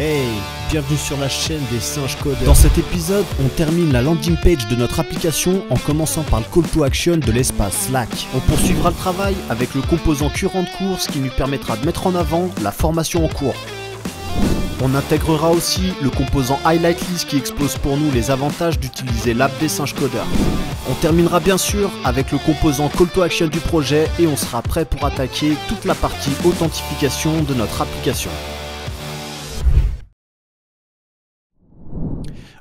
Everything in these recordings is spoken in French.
Hey, bienvenue sur la chaîne des singes Coders. Dans cet épisode, on termine la landing page de notre application en commençant par le call to action de l'espace Slack. On poursuivra le travail avec le composant current de course qui nous permettra de mettre en avant la formation en cours. On intégrera aussi le composant Highlight List qui expose pour nous les avantages d'utiliser l'app des singes codeurs. On terminera bien sûr avec le composant Call to Action du projet et on sera prêt pour attaquer toute la partie authentification de notre application.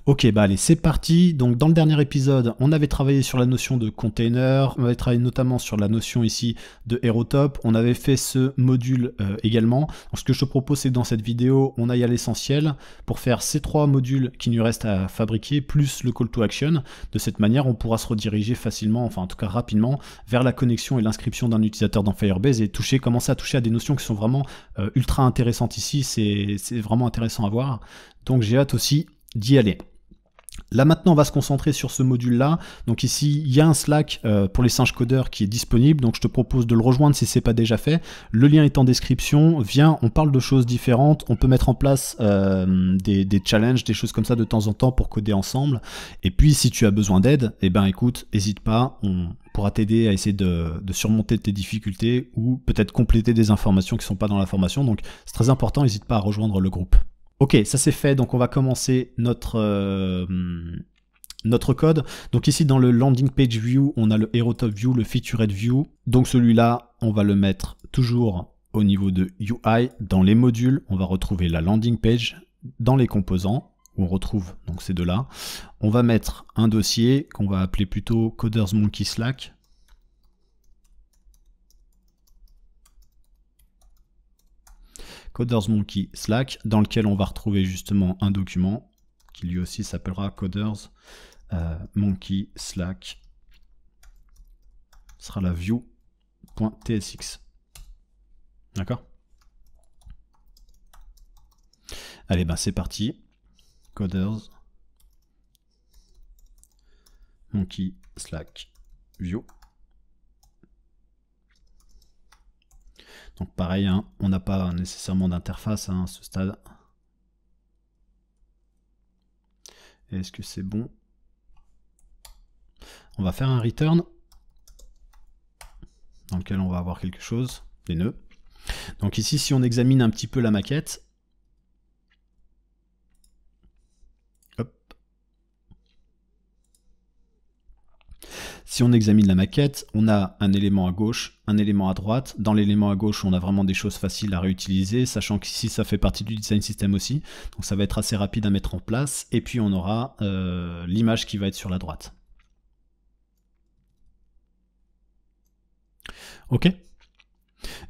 Ok, bah allez, c'est parti. Donc dans le dernier épisode, on avait travaillé sur la notion de container, on avait travaillé notamment sur la notion ici de Aerotop. on avait fait ce module euh, également. ce que je te propose, c'est dans cette vidéo, on aille à l'essentiel pour faire ces trois modules qui nous restent à fabriquer, plus le call to action. De cette manière, on pourra se rediriger facilement, enfin en tout cas rapidement, vers la connexion et l'inscription d'un utilisateur dans Firebase et toucher, commencer à toucher à des notions qui sont vraiment euh, ultra intéressantes ici. C'est vraiment intéressant à voir. Donc j'ai hâte aussi d'y aller. Là maintenant on va se concentrer sur ce module là, donc ici il y a un Slack euh, pour les singes codeurs qui est disponible, donc je te propose de le rejoindre si c'est pas déjà fait, le lien est en description, viens, on parle de choses différentes, on peut mettre en place euh, des, challenges, des choses comme ça de temps en temps pour coder ensemble, et puis si tu as besoin d'aide, eh ben écoute, n'hésite pas, on pourra t'aider à essayer de, de, surmonter tes difficultés ou peut-être compléter des informations qui sont pas dans la formation, donc c'est très important, n'hésite pas à rejoindre le groupe. Ok, ça c'est fait, donc on va commencer notre, euh, notre code. Donc ici dans le landing page view, on a le hero top view, le featured view. Donc celui-là, on va le mettre toujours au niveau de UI. Dans les modules, on va retrouver la landing page dans les composants. on retrouve donc ces deux-là. On va mettre un dossier qu'on va appeler plutôt Coders Monkey Slack Monkey Slack, dans lequel on va retrouver justement un document qui lui aussi s'appellera Coders euh, Monkey Slack. sera la view.tsx. D'accord Allez, ben c'est parti. Coders Monkey Slack View. Donc pareil, hein, on n'a pas nécessairement d'interface hein, à ce stade. Est-ce que c'est bon On va faire un return dans lequel on va avoir quelque chose, des nœuds. Donc ici, si on examine un petit peu la maquette, Si on examine la maquette, on a un élément à gauche, un élément à droite. Dans l'élément à gauche, on a vraiment des choses faciles à réutiliser, sachant qu'ici, ça fait partie du design system aussi. Donc ça va être assez rapide à mettre en place. Et puis on aura euh, l'image qui va être sur la droite. OK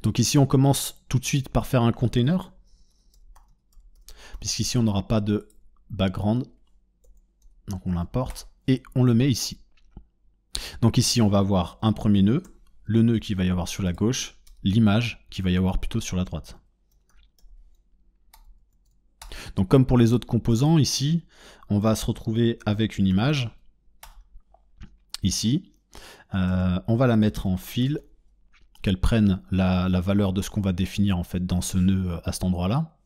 Donc ici, on commence tout de suite par faire un container. Puisqu'ici, on n'aura pas de background. Donc on l'importe et on le met ici. Donc ici, on va avoir un premier nœud, le nœud qui va y avoir sur la gauche, l'image qui va y avoir plutôt sur la droite. Donc comme pour les autres composants, ici, on va se retrouver avec une image, ici. Euh, on va la mettre en fil, qu'elle prenne la, la, valeur de ce qu'on va définir en fait dans ce nœud euh, à cet endroit-là.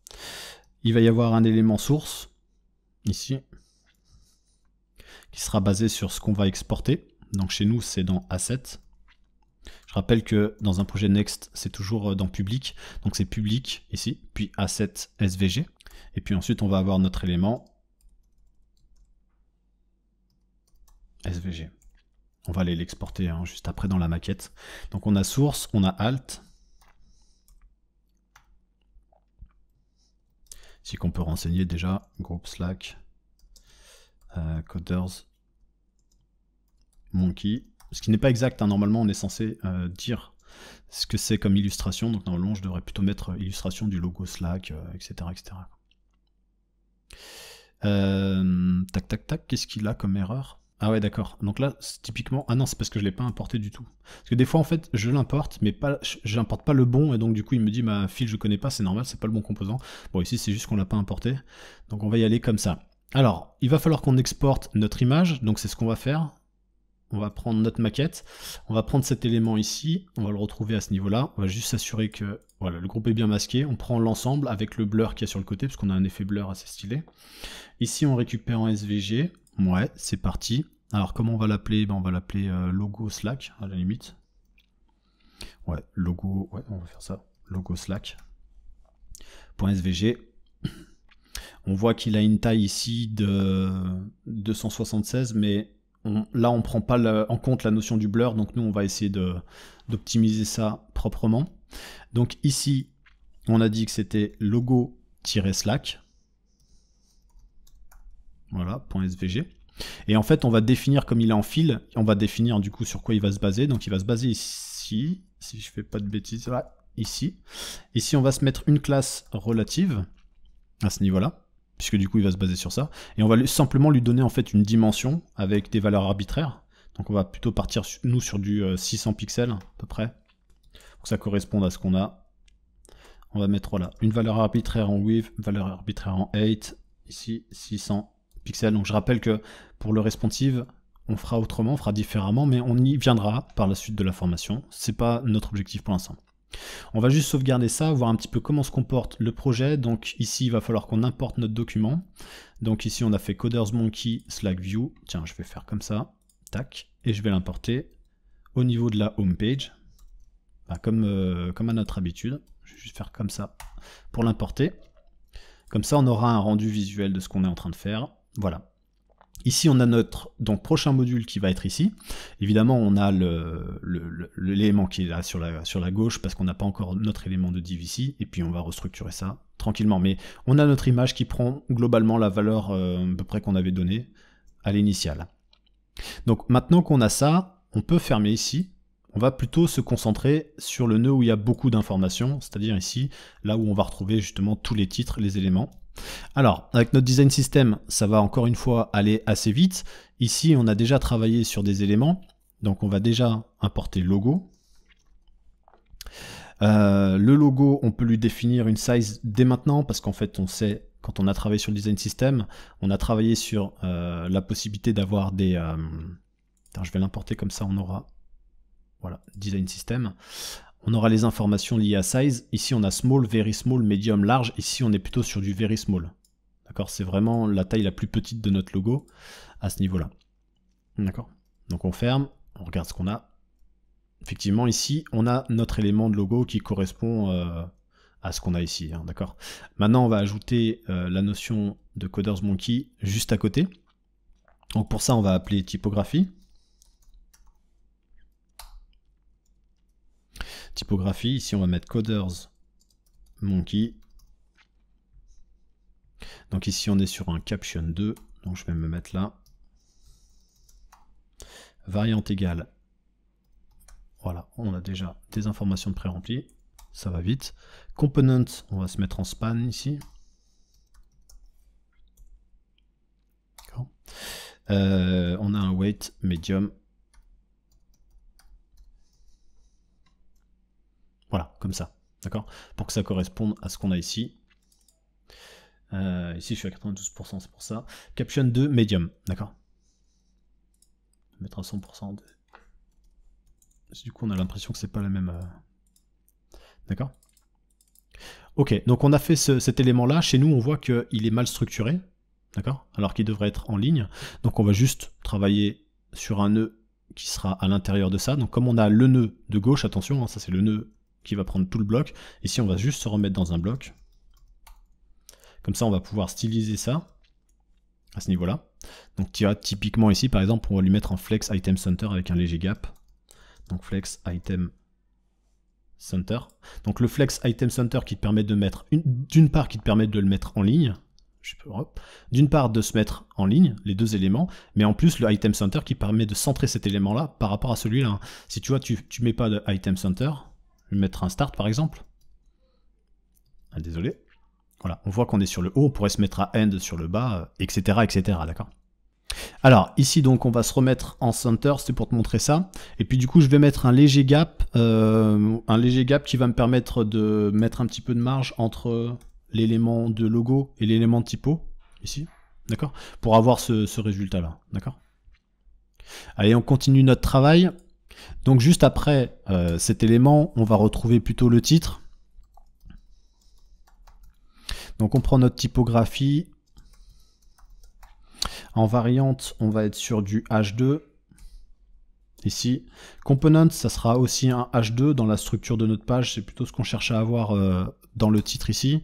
Il va y avoir un élément source, ici, qui sera basé sur ce qu'on va exporter. Donc chez nous, c'est dans Asset. Je rappelle que dans un projet Next, c'est toujours euh, dans Public. Donc c'est Public ici, puis Asset SVG. Et puis ensuite, on va avoir notre élément SVG. On va aller l'exporter hein, juste après dans la maquette. Donc on a source, on a alt. Si qu'on peut renseigner déjà, groupe Slack, euh, coders, monkey, ce qui n'est pas exact, hein. normalement on est censé euh, dire ce que c'est comme illustration, donc normalement je devrais plutôt mettre euh, illustration du logo Slack, etc. Euh, etc. tac tac tac, qu'est-ce qu'il a comme erreur ah ouais d'accord, donc là typiquement, ah non c'est parce que je l'ai pas importé du tout. Parce que des fois en fait je l'importe mais pas, n'importe pas le bon et donc du coup il me dit ma bah, file je connais pas, c'est normal, c'est pas le bon composant. Bon ici c'est juste qu'on l'a pas importé, donc on va y aller comme ça. Alors il va falloir qu'on exporte notre image, donc c'est ce qu'on va faire on va prendre notre maquette, on va prendre cet élément ici, on va le retrouver à ce niveau-là, on va juste s'assurer que voilà, le groupe est bien masqué, on prend l'ensemble avec le blur qu'il y a sur le côté, parce qu'on a un effet blur assez stylé. Ici, on récupère en SVG, ouais, c'est parti. Alors, comment on va l'appeler ben, On va l'appeler euh, logo Slack, à la limite. Ouais, logo, ouais, on va faire ça, logo Slack. .svg. On voit qu'il a une taille ici de 276, mais là, on ne prend pas en compte la notion du blur, donc nous, on va essayer d'optimiser ça proprement. Donc ici, on a dit que c'était logo-slack. Voilà, .svg. Et en fait, on va définir, comme il est en fil, on va définir du coup sur quoi il va se baser. Donc il va se baser ici, si je ne fais pas de bêtises, là, ici. Ici, on va se mettre une classe relative à ce niveau-là puisque du coup il va se baser sur ça, et on va simplement lui donner en fait une dimension avec des valeurs arbitraires. Donc on va plutôt partir nous sur du 600 euh, pixels à peu près, pour que ça corresponde à ce qu'on a. On va mettre voilà, une valeur arbitraire en width, une valeur arbitraire en height, ici 600 pixels. Donc je rappelle que pour le responsive, on fera autrement, on fera différemment, mais on y viendra par la suite de la formation. C'est pas notre objectif pour l'instant. On va juste sauvegarder ça, voir un petit peu comment se comporte le projet. Donc ici, il va falloir qu'on importe notre document. Donc ici, on a fait monkey slack view. Tiens, je vais faire comme ça. Tac. Et je vais l'importer au niveau de la home page. Bah, comme, euh, comme à notre habitude. Je vais juste faire comme ça pour l'importer. Comme ça, on aura un rendu visuel de ce qu'on est en train de faire. Voilà. Ici, on a notre donc, prochain module qui va être ici. Évidemment, on a l'élément qui est là sur la, sur la gauche parce qu'on n'a pas encore notre élément de div ici. Et puis, on va restructurer ça tranquillement. Mais on a notre image qui prend globalement la valeur euh, à peu près qu'on avait donnée à l'initiale. Donc, maintenant qu'on a ça, on peut fermer ici on va plutôt se concentrer sur le nœud où il y a beaucoup d'informations, c'est-à-dire ici, là où on va retrouver justement tous les titres, les éléments. Alors, avec notre design system, ça va encore une fois aller assez vite. Ici, on a déjà travaillé sur des éléments, donc on va déjà importer logo. Euh, le logo, on peut lui définir une size dès maintenant, parce qu'en fait, on sait, quand on a travaillé sur le design system, on a travaillé sur euh, la possibilité d'avoir des... Euh, je vais l'importer comme ça, on aura voilà, design system. On aura les informations liées à size. Ici, on a small, very small, medium, large. Ici, on est plutôt sur du very small. D'accord C'est vraiment la taille la plus petite de notre logo à ce niveau-là. D'accord Donc, on ferme, on regarde ce qu'on a. Effectivement, ici, on a notre élément de logo qui correspond euh, à ce qu'on a ici. Hein, d'accord Maintenant, on va ajouter euh, la notion de Coders Monkey juste à côté. Donc, pour ça, on va appeler typographie. Typographie, ici on va mettre coders monkey. Donc ici on est sur un caption 2, donc je vais me mettre là. Variante égale. Voilà, on a déjà des informations de pré-remplies, ça va vite. Component, on va se mettre en span ici. Euh, on a un weight medium Voilà, comme ça. D'accord Pour que ça corresponde à ce qu'on a ici. Euh, ici, je suis à 92%, c'est pour ça. Caption 2, medium. D'accord Mettre à 100%. De... Du coup, on a l'impression que c'est pas la même. Euh, d'accord Ok, donc on a fait cet élément-là. Chez nous, on voit qu'il est mal structuré. D'accord Alors qu'il devrait être en ligne. Donc on va juste travailler sur un nœud qui sera à l'intérieur de ça. Donc comme on a le nœud de gauche, attention, hein, ça c'est le nœud qui va prendre tout le bloc. Ici, on va juste se remettre dans un bloc. Comme ça, on va pouvoir styliser ça à ce niveau-là. Donc tu as typiquement ici, par exemple, on va lui mettre un flex item center avec un léger gap. Donc flex item center. Donc le flex item center qui te permet de mettre, d'une part qui te permet de le mettre en ligne, d'une part de se mettre en ligne, les deux éléments, mais en plus le item center qui permet de centrer cet élément-là par rapport à celui-là. Hein. Si tu vois, tu, tu mets pas de item center, mettre un start par exemple. Ah, désolé. Voilà, on voit qu'on est sur le haut, on pourrait se mettre à end sur le bas, etc. Euh, etc. D'accord alors ici donc on va se remettre en center, c'est pour te montrer ça. Et puis du coup je vais mettre un léger gap, euh, un léger gap qui va me permettre de mettre un petit peu de marge entre l'élément de logo et l'élément typo, ici, d'accord Pour avoir ce, ce résultat là, d'accord Allez on continue notre travail. Donc juste après euh, cet élément, on va retrouver plutôt le titre. Donc on prend notre typographie. En variante, on va être sur du H2. Ici, component, ça sera aussi un H2 dans la structure de notre page. C'est plutôt ce qu'on cherche à avoir euh, dans le titre ici.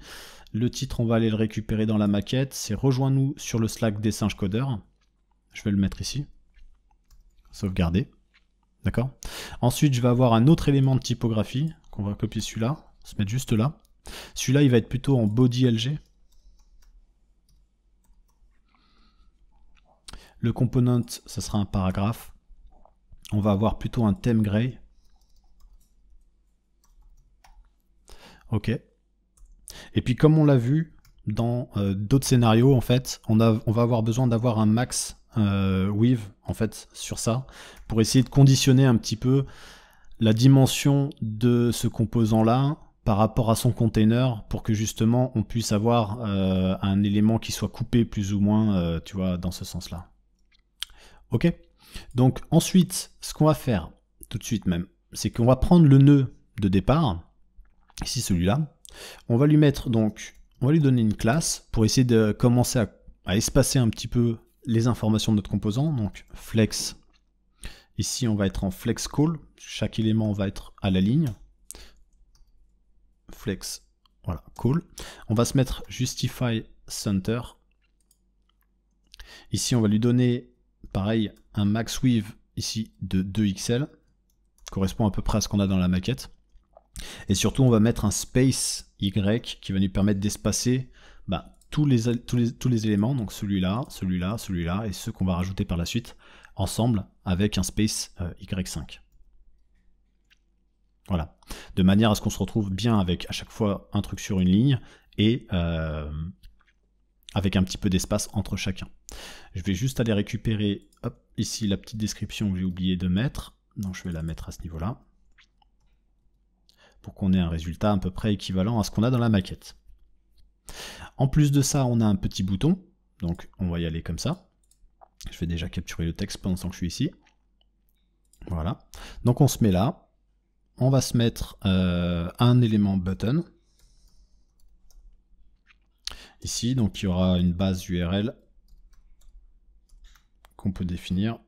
Le titre, on va aller le récupérer dans la maquette. C'est rejoins-nous sur le Slack des singes codeurs. Je vais le mettre ici. Sauvegarder. Ensuite, je vais avoir un autre élément de typographie, qu'on va copier celui-là, se mettre juste là. Celui-là, il va être plutôt en body LG. Le component, ce sera un paragraphe. On va avoir plutôt un thème gray. Ok. Et puis comme on l'a vu dans euh, d'autres scénarios, en fait, on va avoir besoin d'avoir un max euh, Weave, en fait, sur ça, pour essayer de conditionner un petit peu la dimension de ce composant-là par rapport à son container pour que justement on puisse avoir euh, un élément qui soit coupé plus ou moins, euh, tu vois, dans ce sens-là. Ok Donc ensuite, ce qu'on va faire, tout de suite même, c'est qu'on va prendre le nœud de départ, ici celui-là, on va lui mettre donc, on va lui donner une classe pour essayer de commencer à espacer un petit peu les informations de notre composant, donc flex. Ici, on va être en flex call. Chaque élément va être à la ligne. Flex, voilà, cool On va se mettre justify center. Ici, on va lui donner, pareil, un max width ici de 2xl. Correspond à peu près à ce qu'on a dans la maquette. Et surtout, on va mettre un space y qui va nous permettre d'espacer tous les, éléments, donc celui-là, celui-là, celui-là, et ceux qu'on va rajouter par la suite, ensemble avec un space euh, Y5. Voilà. De manière à ce qu'on se retrouve bien avec à chaque fois un truc sur une ligne et euh, avec un petit peu d'espace entre chacun. Je vais juste aller récupérer hop, ici la petite description que j'ai oublié de mettre. Donc je vais la mettre à ce niveau-là. Pour qu'on ait un résultat à peu près équivalent à ce qu'on a dans la maquette. En plus de ça, on a un petit bouton, donc on va y aller comme ça. Je vais déjà capturer le texte pendant que je suis ici. Voilà. Donc on se met là. On va se mettre euh, un élément button. Ici, donc il y aura une base URL qu'on peut définir.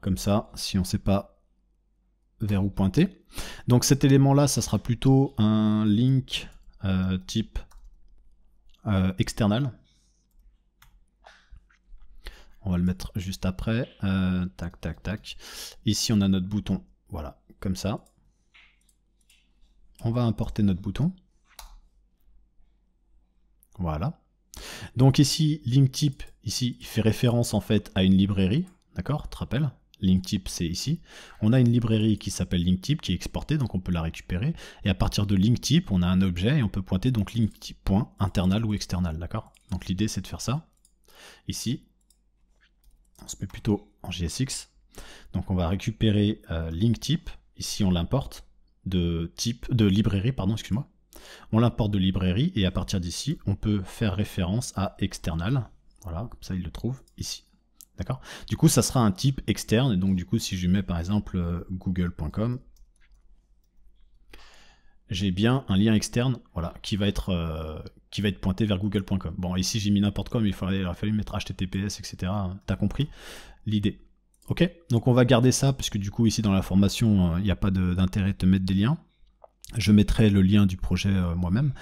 Comme ça, si on ne sait pas vers où pointer. Donc cet élément-là, ça sera plutôt un link euh, type euh, external. On va le mettre juste après. Euh, tac, tac, tac. Ici, on a notre bouton. Voilà, comme ça. On va importer notre bouton. Voilà. Donc ici, link type, ici, il fait référence en fait à une librairie. D'accord Tu te LinkType, c'est ici. On a une librairie qui s'appelle LinkType qui est exportée, donc on peut la récupérer. Et à partir de type, on a un objet et on peut pointer donc type point internal ou external, d'accord Donc l'idée, c'est de faire ça. Ici, on se met plutôt en JSX. Donc on va récupérer euh, LinkType. Ici, on l'importe de type de librairie, pardon, excuse-moi. On l'importe de librairie et à partir d'ici, on peut faire référence à external. Voilà, comme ça, il le trouve ici. D'accord Du coup, ça sera un type externe. Et donc, du coup, si je mets par exemple euh, google.com, j'ai bien un lien externe voilà, qui, va être, euh, qui va être pointé vers google.com. Bon, ici, j'ai mis n'importe quoi, mais il, fallait, fallu mettre HTTPS, etc. Hein, t'as compris l'idée. Ok Donc, on va garder ça, puisque du coup, ici, dans la formation, euh, il n'y a pas d'intérêt de, te mettre des liens. Je mettrai le lien du projet moi-même.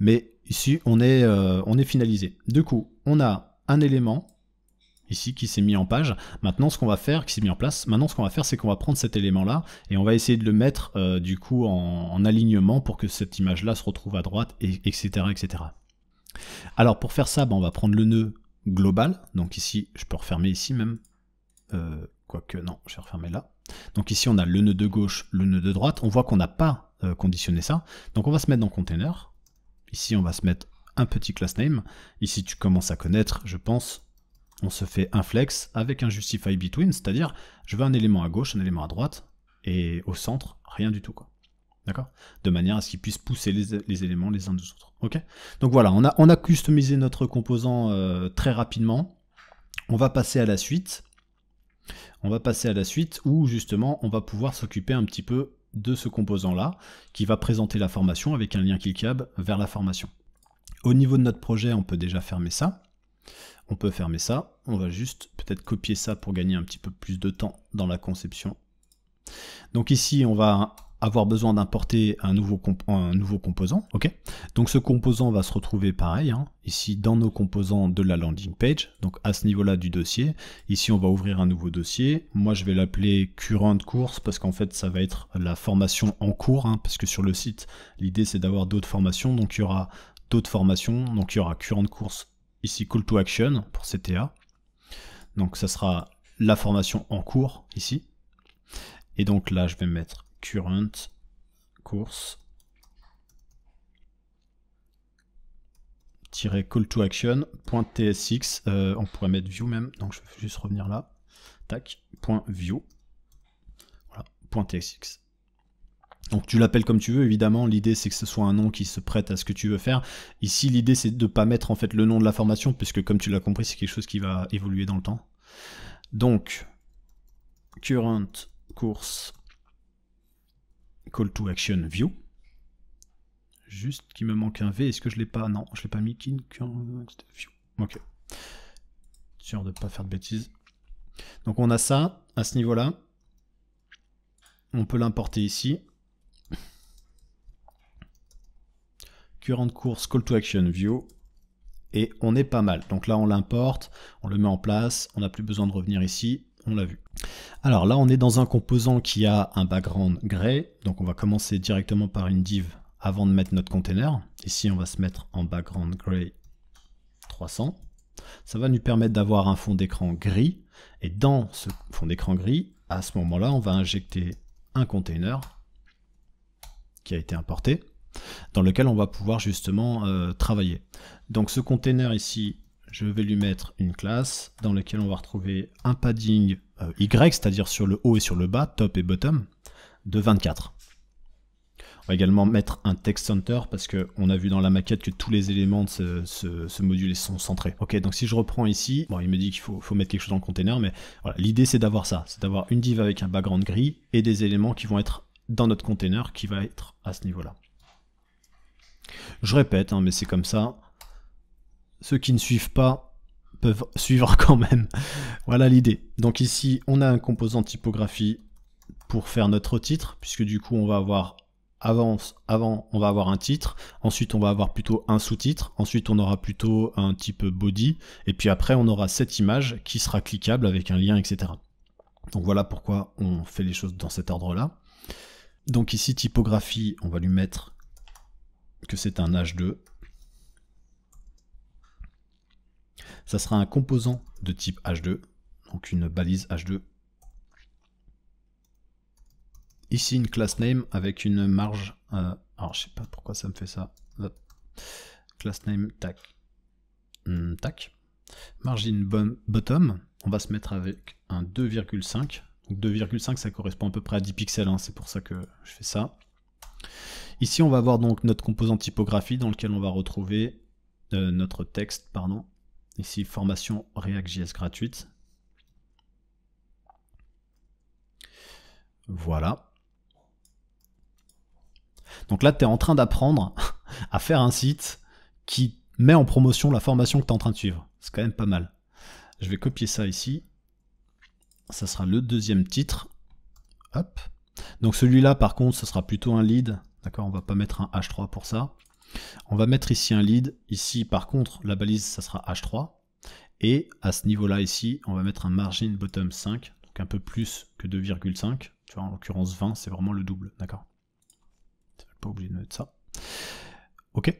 Mais ici, on est, on est finalisé. Du coup, on a un élément ici qui s'est mis en page. Maintenant, ce qu'on va faire, qui s'est mis en place, maintenant ce qu'on va faire, c'est qu'on va prendre cet élément-là et on va essayer de le mettre euh, du coup en, alignement pour que cette image-là se retrouve à droite, et, etc., etc. Alors pour faire ça, ben, on va prendre le nœud global. Donc ici, je peux refermer ici même. Euh, quoique, non, je vais refermer là. Donc ici, on a le nœud de gauche, le nœud de droite. On voit qu'on n'a pas euh, conditionné ça. Donc on va se mettre dans container. Ici, on va se mettre un petit class name. Ici, tu commences à connaître, je pense, on se fait un flex avec un justify between, c'est-à-dire je veux un élément à gauche, un élément à droite, et au centre, rien du tout. Quoi. D'accord De manière à ce qu'ils puissent pousser les, éléments les uns des autres. Donc voilà, on a, customisé notre composant euh, très rapidement. On va passer à la suite. On va passer à la suite où justement on va pouvoir s'occuper un petit peu de ce composant-là qui va présenter la formation avec un lien cliquable vers la formation. Au niveau de notre projet, on peut déjà fermer ça. On peut fermer ça. On va juste peut-être copier ça pour gagner un petit peu plus de temps dans la conception. Donc ici, on va avoir besoin d'importer un, nouveau composant. ok Donc ce composant va se retrouver pareil, hein, ici dans nos composants de la landing page, donc à ce niveau-là du dossier. Ici, on va ouvrir un nouveau dossier. Moi, je vais l'appeler current course parce qu'en fait, ça va être la formation en cours, hein, parce que sur le site, l'idée, c'est d'avoir d'autres formations. Donc il y aura d'autres formations, donc il y aura current course ici call to action pour CTA. Donc ça sera la formation en cours ici. Et donc là, je vais mettre current course call to action .tsx, euh, on pourrait mettre view même donc je vais juste revenir là tac point view voilà point .tsx donc tu l'appelles comme tu veux, évidemment, l'idée c'est que ce soit un nom qui se prête à ce que tu veux faire. Ici, l'idée c'est de ne pas mettre en fait le nom de la formation, puisque comme tu l'as compris, c'est quelque chose qui va évoluer dans le temps. Donc, current course call to action view. Juste qu'il me manque un V, est-ce que je l'ai pas Non, je l'ai pas mis. View. Ok. Sûr de ne pas faire de bêtises. Donc on a ça à ce niveau-là. On peut l'importer ici. current course call to action view et on est pas mal. Donc là, on l'importe, on le met en place, on n'a plus besoin de revenir ici, on l'a vu. Alors là, on est dans un composant qui a un background gray, donc on va commencer directement par une div avant de mettre notre container. Ici, on va se mettre en background gray 300. Ça va nous permettre d'avoir un fond d'écran gris, et dans ce fond d'écran gris, à ce moment-là, on va injecter un container qui a été importé dans lequel on va pouvoir justement euh, travailler. Donc ce container ici, je vais lui mettre une classe dans laquelle on va retrouver un padding euh, Y, c'est-à-dire sur le haut et sur le bas, top et bottom, de 24. On va également mettre un text center parce qu'on a vu dans la maquette que tous les éléments de ce, module sont centrés. Ok, donc si je reprends ici, bon, il me dit qu'il faut, mettre quelque chose dans le container, mais l'idée c'est d'avoir ça, c'est d'avoir une div avec un background gris et des éléments qui vont être dans notre container qui va être à ce niveau-là. Je répète, hein, mais c'est comme ça. Ceux qui ne suivent pas peuvent suivre quand même. voilà l'idée. Donc ici, on a un composant typographie pour faire notre titre, puisque du coup, on va avoir avant, on va avoir un titre, ensuite on va avoir plutôt un sous-titre, ensuite on aura plutôt un type body, et puis après on aura cette image qui sera cliquable avec un lien, etc. Donc voilà pourquoi on fait les choses dans cet ordre-là. Donc ici, typographie, on va lui mettre c'est un H2. Ça sera un composant de type H2, donc une balise H2. Ici une class name avec une marge. Euh, alors je sais pas pourquoi ça me fait ça. Class name tac. Hmm, tac. Margin bottom, on va se mettre avec un 2,5. 2,5 ça correspond à peu près à 10 pixels, hein. c'est pour ça que je fais ça. Ici, on va voir donc notre composant typographie dans lequel on va retrouver euh, notre texte, pardon. Ici, formation React.js gratuite. Voilà. Donc là, tu es en train d'apprendre à faire un site qui met en promotion la formation que tu es en train de suivre. C'est quand même pas mal. Je vais copier ça ici. Ça sera le deuxième titre. Hop. Donc celui-là, par contre, ce sera plutôt un lead. D'accord On va pas mettre un H3 pour ça. On va mettre ici un lead. Ici, par contre, la balise, ça sera H3. Et à ce niveau-là, ici, on va mettre un margin bottom 5. Donc un peu plus que 2,5. Tu vois, en l'occurrence, 20, c'est vraiment le double. D'accord Pas obligé de mettre ça. OK.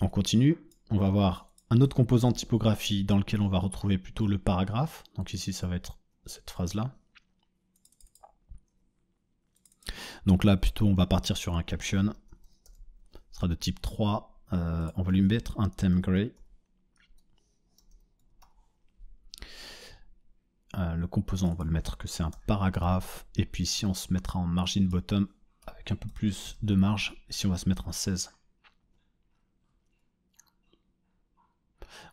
On continue. On va avoir un autre composant de typographie dans lequel on va retrouver plutôt le paragraphe. Donc ici, ça va être cette phrase-là. Donc là, plutôt, on va partir sur un caption. Ce sera de type 3. on euh, va lui mettre un thème gray. Euh, le composant, on va le mettre que c'est un paragraphe. Et puis ici, on se mettra en margin bottom avec un peu plus de marge. Ici, on va se mettre en 16.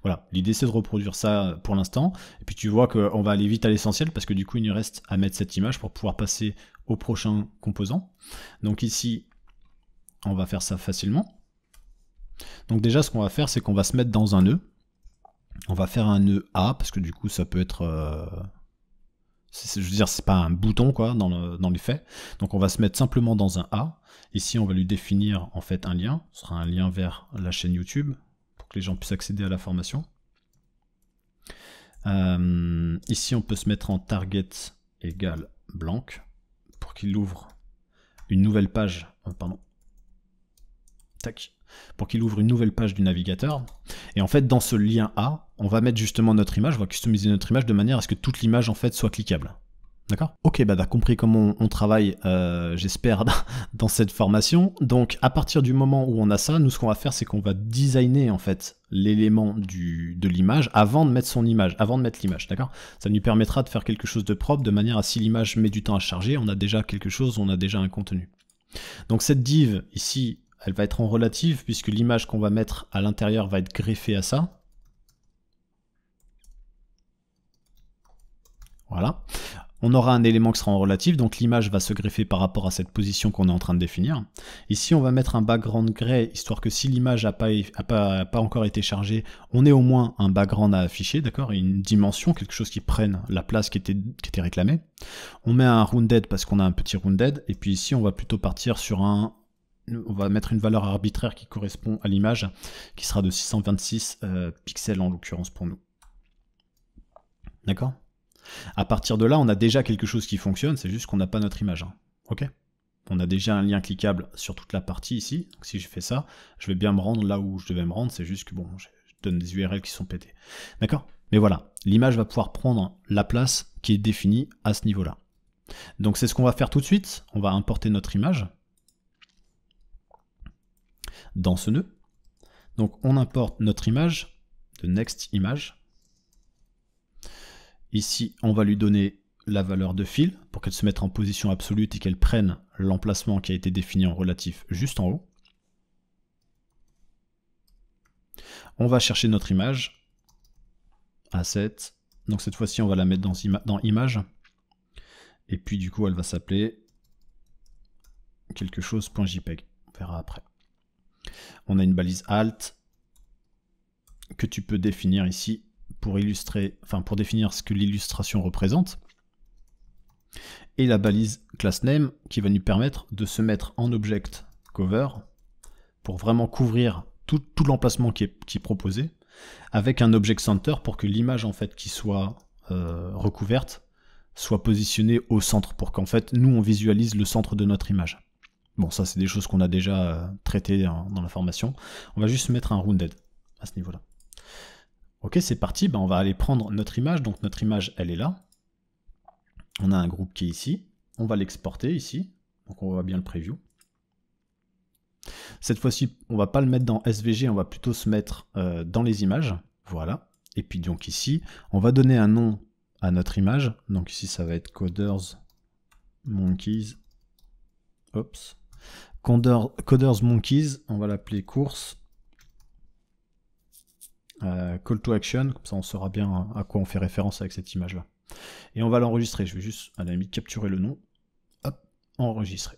Voilà, l'idée c'est de reproduire ça pour l'instant, et puis tu vois qu'on va aller vite à l'essentiel, parce que du coup il nous reste à mettre cette image pour pouvoir passer au prochain composant. Donc ici, on va faire ça facilement. Donc déjà ce qu'on va faire, c'est qu'on va se mettre dans un nœud. On va faire un nœud A, parce que du coup ça peut être... Euh, je veux dire, c'est pas un bouton quoi dans, le, dans Donc on va se mettre simplement dans un A. Ici, on va lui définir en fait un lien. Ce sera un lien vers la chaîne YouTube les gens puissent accéder à la formation. Euh, ici, on peut se mettre en target égal blanc pour qu'il ouvre une nouvelle page. Euh, pardon. Tac. Pour qu'il ouvre une nouvelle page du navigateur. Et en fait, dans ce lien A, on va mettre justement notre image. On va customiser notre image de manière à ce que toute l'image en fait soit cliquable. D'accord Ok, bah t'as compris comment on, travaille, euh, j'espère, dans cette formation. Donc à partir du moment où on a ça, nous ce qu'on va faire, c'est qu'on va designer en fait l'élément de l'image avant de mettre son image, avant de mettre l'image, d'accord Ça nous permettra de faire quelque chose de propre, de manière à si l'image met du temps à charger, on a déjà quelque chose, on a déjà un contenu. Donc cette div ici, elle va être en relative puisque l'image qu'on va mettre à l'intérieur va être greffée à ça, voilà on aura un élément qui sera en relatif, donc l'image va se greffer par rapport à cette position qu'on est en train de définir. Ici, on va mettre un background gray, histoire que si l'image n'a pas, encore été chargée, on ait au moins un background à afficher, d'accord Une dimension, quelque chose qui prenne la place qui était, réclamée. On met un rounded parce qu'on a un petit rounded, et puis ici, on va plutôt partir sur un on va mettre une valeur arbitraire qui correspond à l'image, qui sera de 626 euh, pixels en l'occurrence pour nous. D'accord à partir de là, on a déjà quelque chose qui fonctionne, c'est juste qu'on n'a pas notre image. Hein. Ok on a déjà un lien cliquable sur toute la partie ici. si je fais ça, je vais bien me rendre là où je devais me rendre. C'est juste que bon, je donne des URL qui sont pétées. D'accord Mais voilà, l'image va pouvoir prendre la place qui est définie à ce niveau-là. Donc c'est ce qu'on va faire tout de suite. On va importer notre image dans ce nœud. Donc on importe notre image de next image. Ici, on va lui donner la valeur de fil pour qu'elle se mette en position absolue et qu'elle prenne l'emplacement qui a été défini en relatif juste en haut. On va chercher notre image, A7. Donc cette fois-ci, on va la mettre dans, dans image. Et puis du coup, elle va s'appeler quelque chose.jpg. E on verra après. On a une balise alt que tu peux définir ici pour illustrer, enfin pour définir ce que l'illustration représente, et la balise class name qui va nous permettre de se mettre en object cover pour vraiment couvrir tout, l'emplacement qui est, proposé, avec un object center pour que l'image en fait qui soit euh, recouverte soit positionnée au centre, pour qu'en fait nous on visualise le centre de notre image. Bon, ça c'est des choses qu'on a déjà euh, traitées dans la formation. On va juste mettre un rounded à ce niveau-là. Ok, c'est parti, bah, on va aller prendre notre image. Donc notre image, elle est là. On a un groupe qui est ici. On va l'exporter ici. Donc on voit bien le preview. Cette fois-ci, on va pas le mettre dans SVG, on va plutôt se mettre euh, dans les images. Voilà. Et puis donc ici, on va donner un nom à notre image. Donc ici, ça va être coders monkeys. Oops. Coders, monkeys, on va l'appeler course euh, call to action, comme ça on saura bien à quoi on fait référence avec cette image-là. Et on va l'enregistrer, je vais juste à la limite capturer le nom, hop, enregistrer.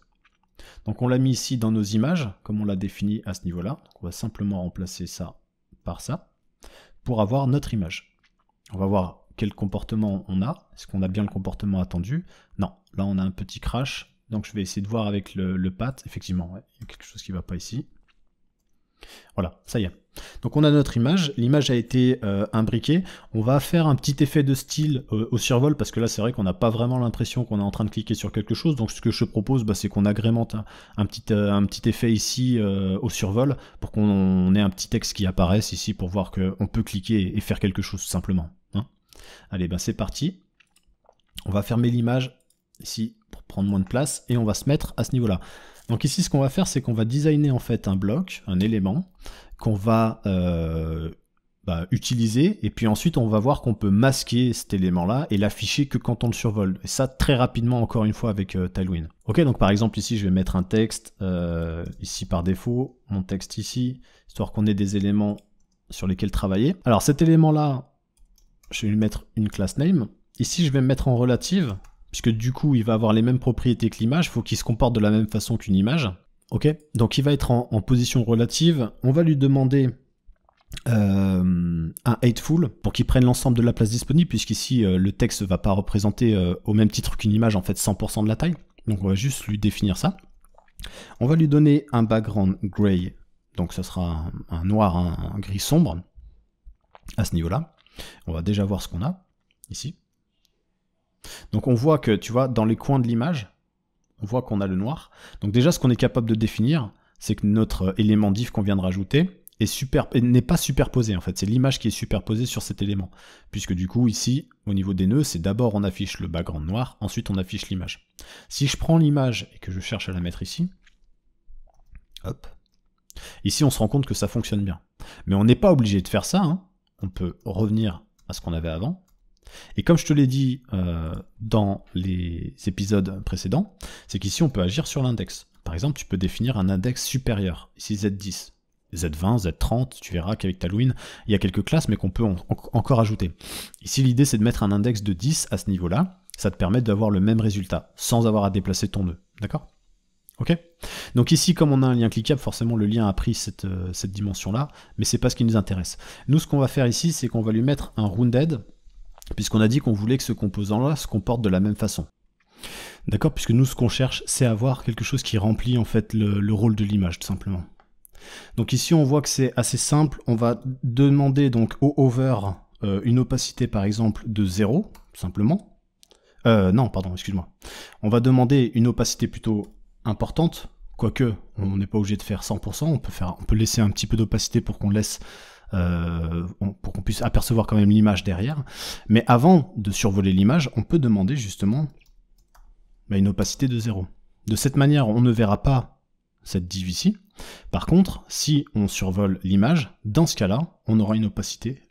Donc on l'a mis ici dans nos images, comme on l'a défini à ce niveau-là. On va simplement remplacer ça par ça, pour avoir notre image. On va voir quel comportement on a. Est-ce qu'on a bien le comportement attendu Non, là on a un petit crash. Donc je vais essayer de voir avec le, le path. Effectivement, il y a quelque chose qui ne va pas ici. Voilà, ça y est. Donc on a notre image, l'image a été euh, imbriquée, on va faire un petit effet de style euh, au survol parce que là c'est vrai qu'on n'a pas vraiment l'impression qu'on est en train de cliquer sur quelque chose, donc ce que je propose bah, c'est qu'on agrémente un, petit, euh, un petit effet ici au survol pour qu'on ait un petit texte qui apparaisse ici pour voir qu'on peut cliquer et, faire quelque chose simplement. Hein. Allez, ben c'est parti, on va fermer l'image ici pour prendre moins de place et on va se mettre à ce niveau-là. Donc ici, ce qu'on va faire, c'est qu'on va designer en fait un bloc, un élément, qu'on va euh, bah, utiliser, et puis ensuite on va voir qu'on peut masquer cet élément-là et l'afficher que quand on le survole. Et ça très rapidement, encore une fois, avec euh, Tailwind. Ok, donc par exemple ici, je vais mettre un texte, euh, ici par défaut, mon texte ici, histoire qu'on ait des éléments sur lesquels travailler. Alors cet élément-là, je vais lui mettre une class name. Ici, je vais me mettre en relative, puisque du coup il va avoir les mêmes propriétés que l'image, il faut qu'il se comporte de la même façon qu'une image. Ok Donc il va être en, position relative. On va lui demander euh, un un hateful pour qu'il prenne l'ensemble de la place disponible, puisqu'ici euh, le texte ne va pas représenter euh, au même titre qu'une image en fait 100% de la taille. Donc on va juste lui définir ça. On va lui donner un background gray, donc ça sera un, noir, un gris sombre à ce niveau-là. On va déjà voir ce qu'on a ici. Donc on voit que, tu vois, dans les coins de l'image, on voit qu'on a le noir. Donc déjà, ce qu'on est capable de définir, c'est que notre euh, élément diff qu'on vient de rajouter n'est pas superposé en fait, c'est l'image qui est superposée sur cet élément. Puisque du coup ici, au niveau des nœuds, c'est d'abord on affiche le background noir, ensuite on affiche l'image. Si je prends l'image et que je cherche à la mettre ici, hop, ici on se rend compte que ça fonctionne bien. Mais on n'est pas obligé de faire ça, hein. on peut revenir à ce qu'on avait avant, et comme je te l'ai dit euh, dans les épisodes précédents, c'est qu'ici on peut agir sur l'index. Par exemple, tu peux définir un index supérieur, ici Z10, Z20, Z30, tu verras qu'avec Halloween, il y a quelques classes mais qu'on peut encore ajouter. Ici l'idée c'est de mettre un index de 10 à ce niveau-là, ça te permet d'avoir le même résultat, sans avoir à déplacer ton nœud, d'accord Ok Donc ici, comme on a un lien cliquable, forcément le lien a pris euh, cette, dimension-là, mais c'est pas ce qui nous intéresse. Nous, ce qu'on va faire ici, c'est qu'on va lui mettre un rounded puisqu'on a dit qu'on voulait que ce composant-là se comporte de la même façon. D'accord Puisque nous, ce qu'on cherche, c'est avoir quelque chose qui remplit en fait le, rôle de l'image, tout simplement. Donc ici, on voit que c'est assez simple. On va demander donc au over euh, une opacité, par exemple, de 0, tout simplement. Euh, non, pardon, excuse-moi. On va demander une opacité plutôt importante, quoique on n'est pas obligé de faire 100%, on peut, faire, on peut laisser un petit peu d'opacité pour qu'on laisse euh, pour qu'on puisse apercevoir quand même l'image derrière. Mais avant de survoler l'image, on peut demander justement bah, une opacité de 0. De cette manière, on ne verra pas cette div ici. Par contre, si on survole l'image, dans ce cas-là, on aura une opacité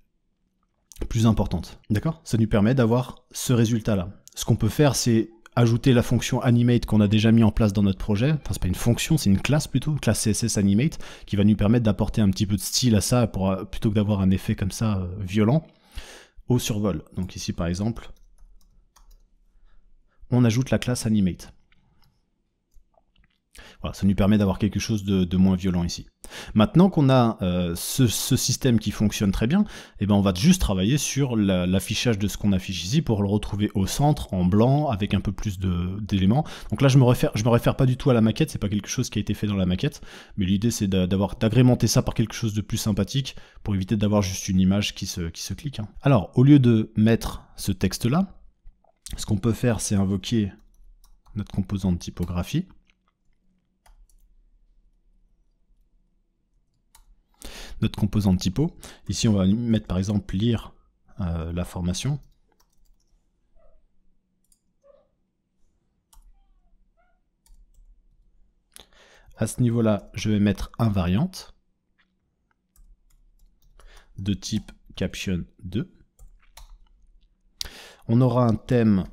plus importante. D'accord Ça nous permet d'avoir ce résultat-là. Ce qu'on peut faire, c'est ajouter la fonction animate qu'on a déjà mis en place dans notre projet. Enfin, c'est pas une fonction, c'est une classe plutôt, classe CSS animate, qui va nous permettre d'apporter un petit peu de style à ça euh, plutôt que d'avoir un effet comme ça euh, violent au survol. Donc ici par exemple, on ajoute la classe animate. Voilà, ça nous permet d'avoir quelque chose de, moins violent ici. Maintenant qu'on a euh, ce, système qui fonctionne très bien, eh ben on va juste travailler sur l'affichage de ce qu'on affiche ici pour le retrouver au centre, en blanc, avec un peu plus d'éléments. Donc là, je me réfère, je me réfère pas du tout à la maquette, c'est pas quelque chose qui a été fait dans la maquette, mais l'idée c'est d'avoir d'agrémenter ça par quelque chose de plus sympathique pour éviter d'avoir juste une image qui se, clique. Hein. Alors, au lieu de mettre ce texte-là, ce qu'on peut faire, c'est invoquer notre composante typographie notre composante typo. Ici, on va mettre par exemple lire euh, la formation. À ce niveau-là, je vais mettre invariante de type caption 2. On aura un thème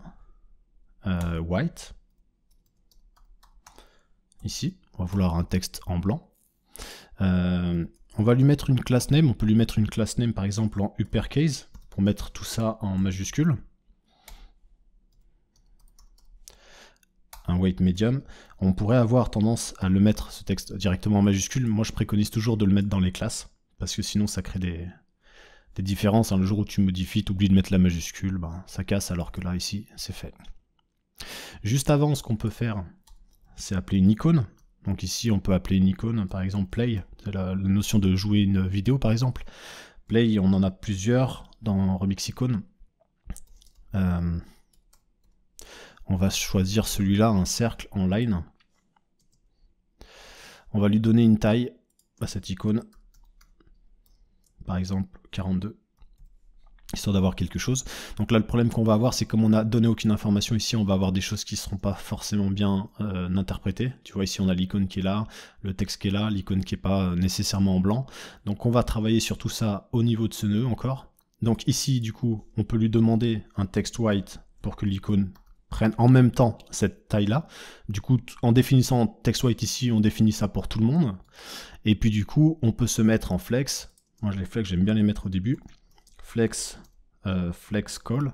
euh, white. Ici, on va vouloir un texte en blanc. Euh, on va lui mettre une class name, on peut lui mettre une class name par exemple en uppercase pour mettre tout ça en majuscule. un weight medium, on pourrait avoir tendance à le mettre, ce texte, directement en majuscule. Moi, je préconise toujours de le mettre dans les classes, parce que sinon, ça crée des, différences. Hein. Le jour où tu modifies, tu oublies de mettre la majuscule, ben, ça casse, alors que là, ici, c'est fait. Juste avant, ce qu'on peut faire, c'est appeler une icône. Donc ici, on peut appeler une icône, par exemple play, c'est la, notion de jouer une vidéo par exemple. Play, on en a plusieurs dans Remix Icon. Euh, on va choisir celui-là, un cercle en line. On va lui donner une taille à cette icône, par exemple 42 histoire d'avoir quelque chose. Donc là, le problème qu'on va avoir, c'est comme on a donné aucune information ici, on va avoir des choses qui ne seront pas forcément bien euh, interprétées. Tu vois, ici, on a l'icône qui est là, le texte qui est là, l'icône qui n'est pas euh, nécessairement en blanc. Donc on va travailler sur tout ça au niveau de ce nœud encore. Donc ici, du coup, on peut lui demander un texte white pour que l'icône prenne en même temps cette taille-là. Du coup, en définissant text white ici, on définit ça pour tout le monde. Et puis du coup, on peut se mettre en flex. Moi, je les flex, j'aime bien les mettre au début flex, euh, flex call.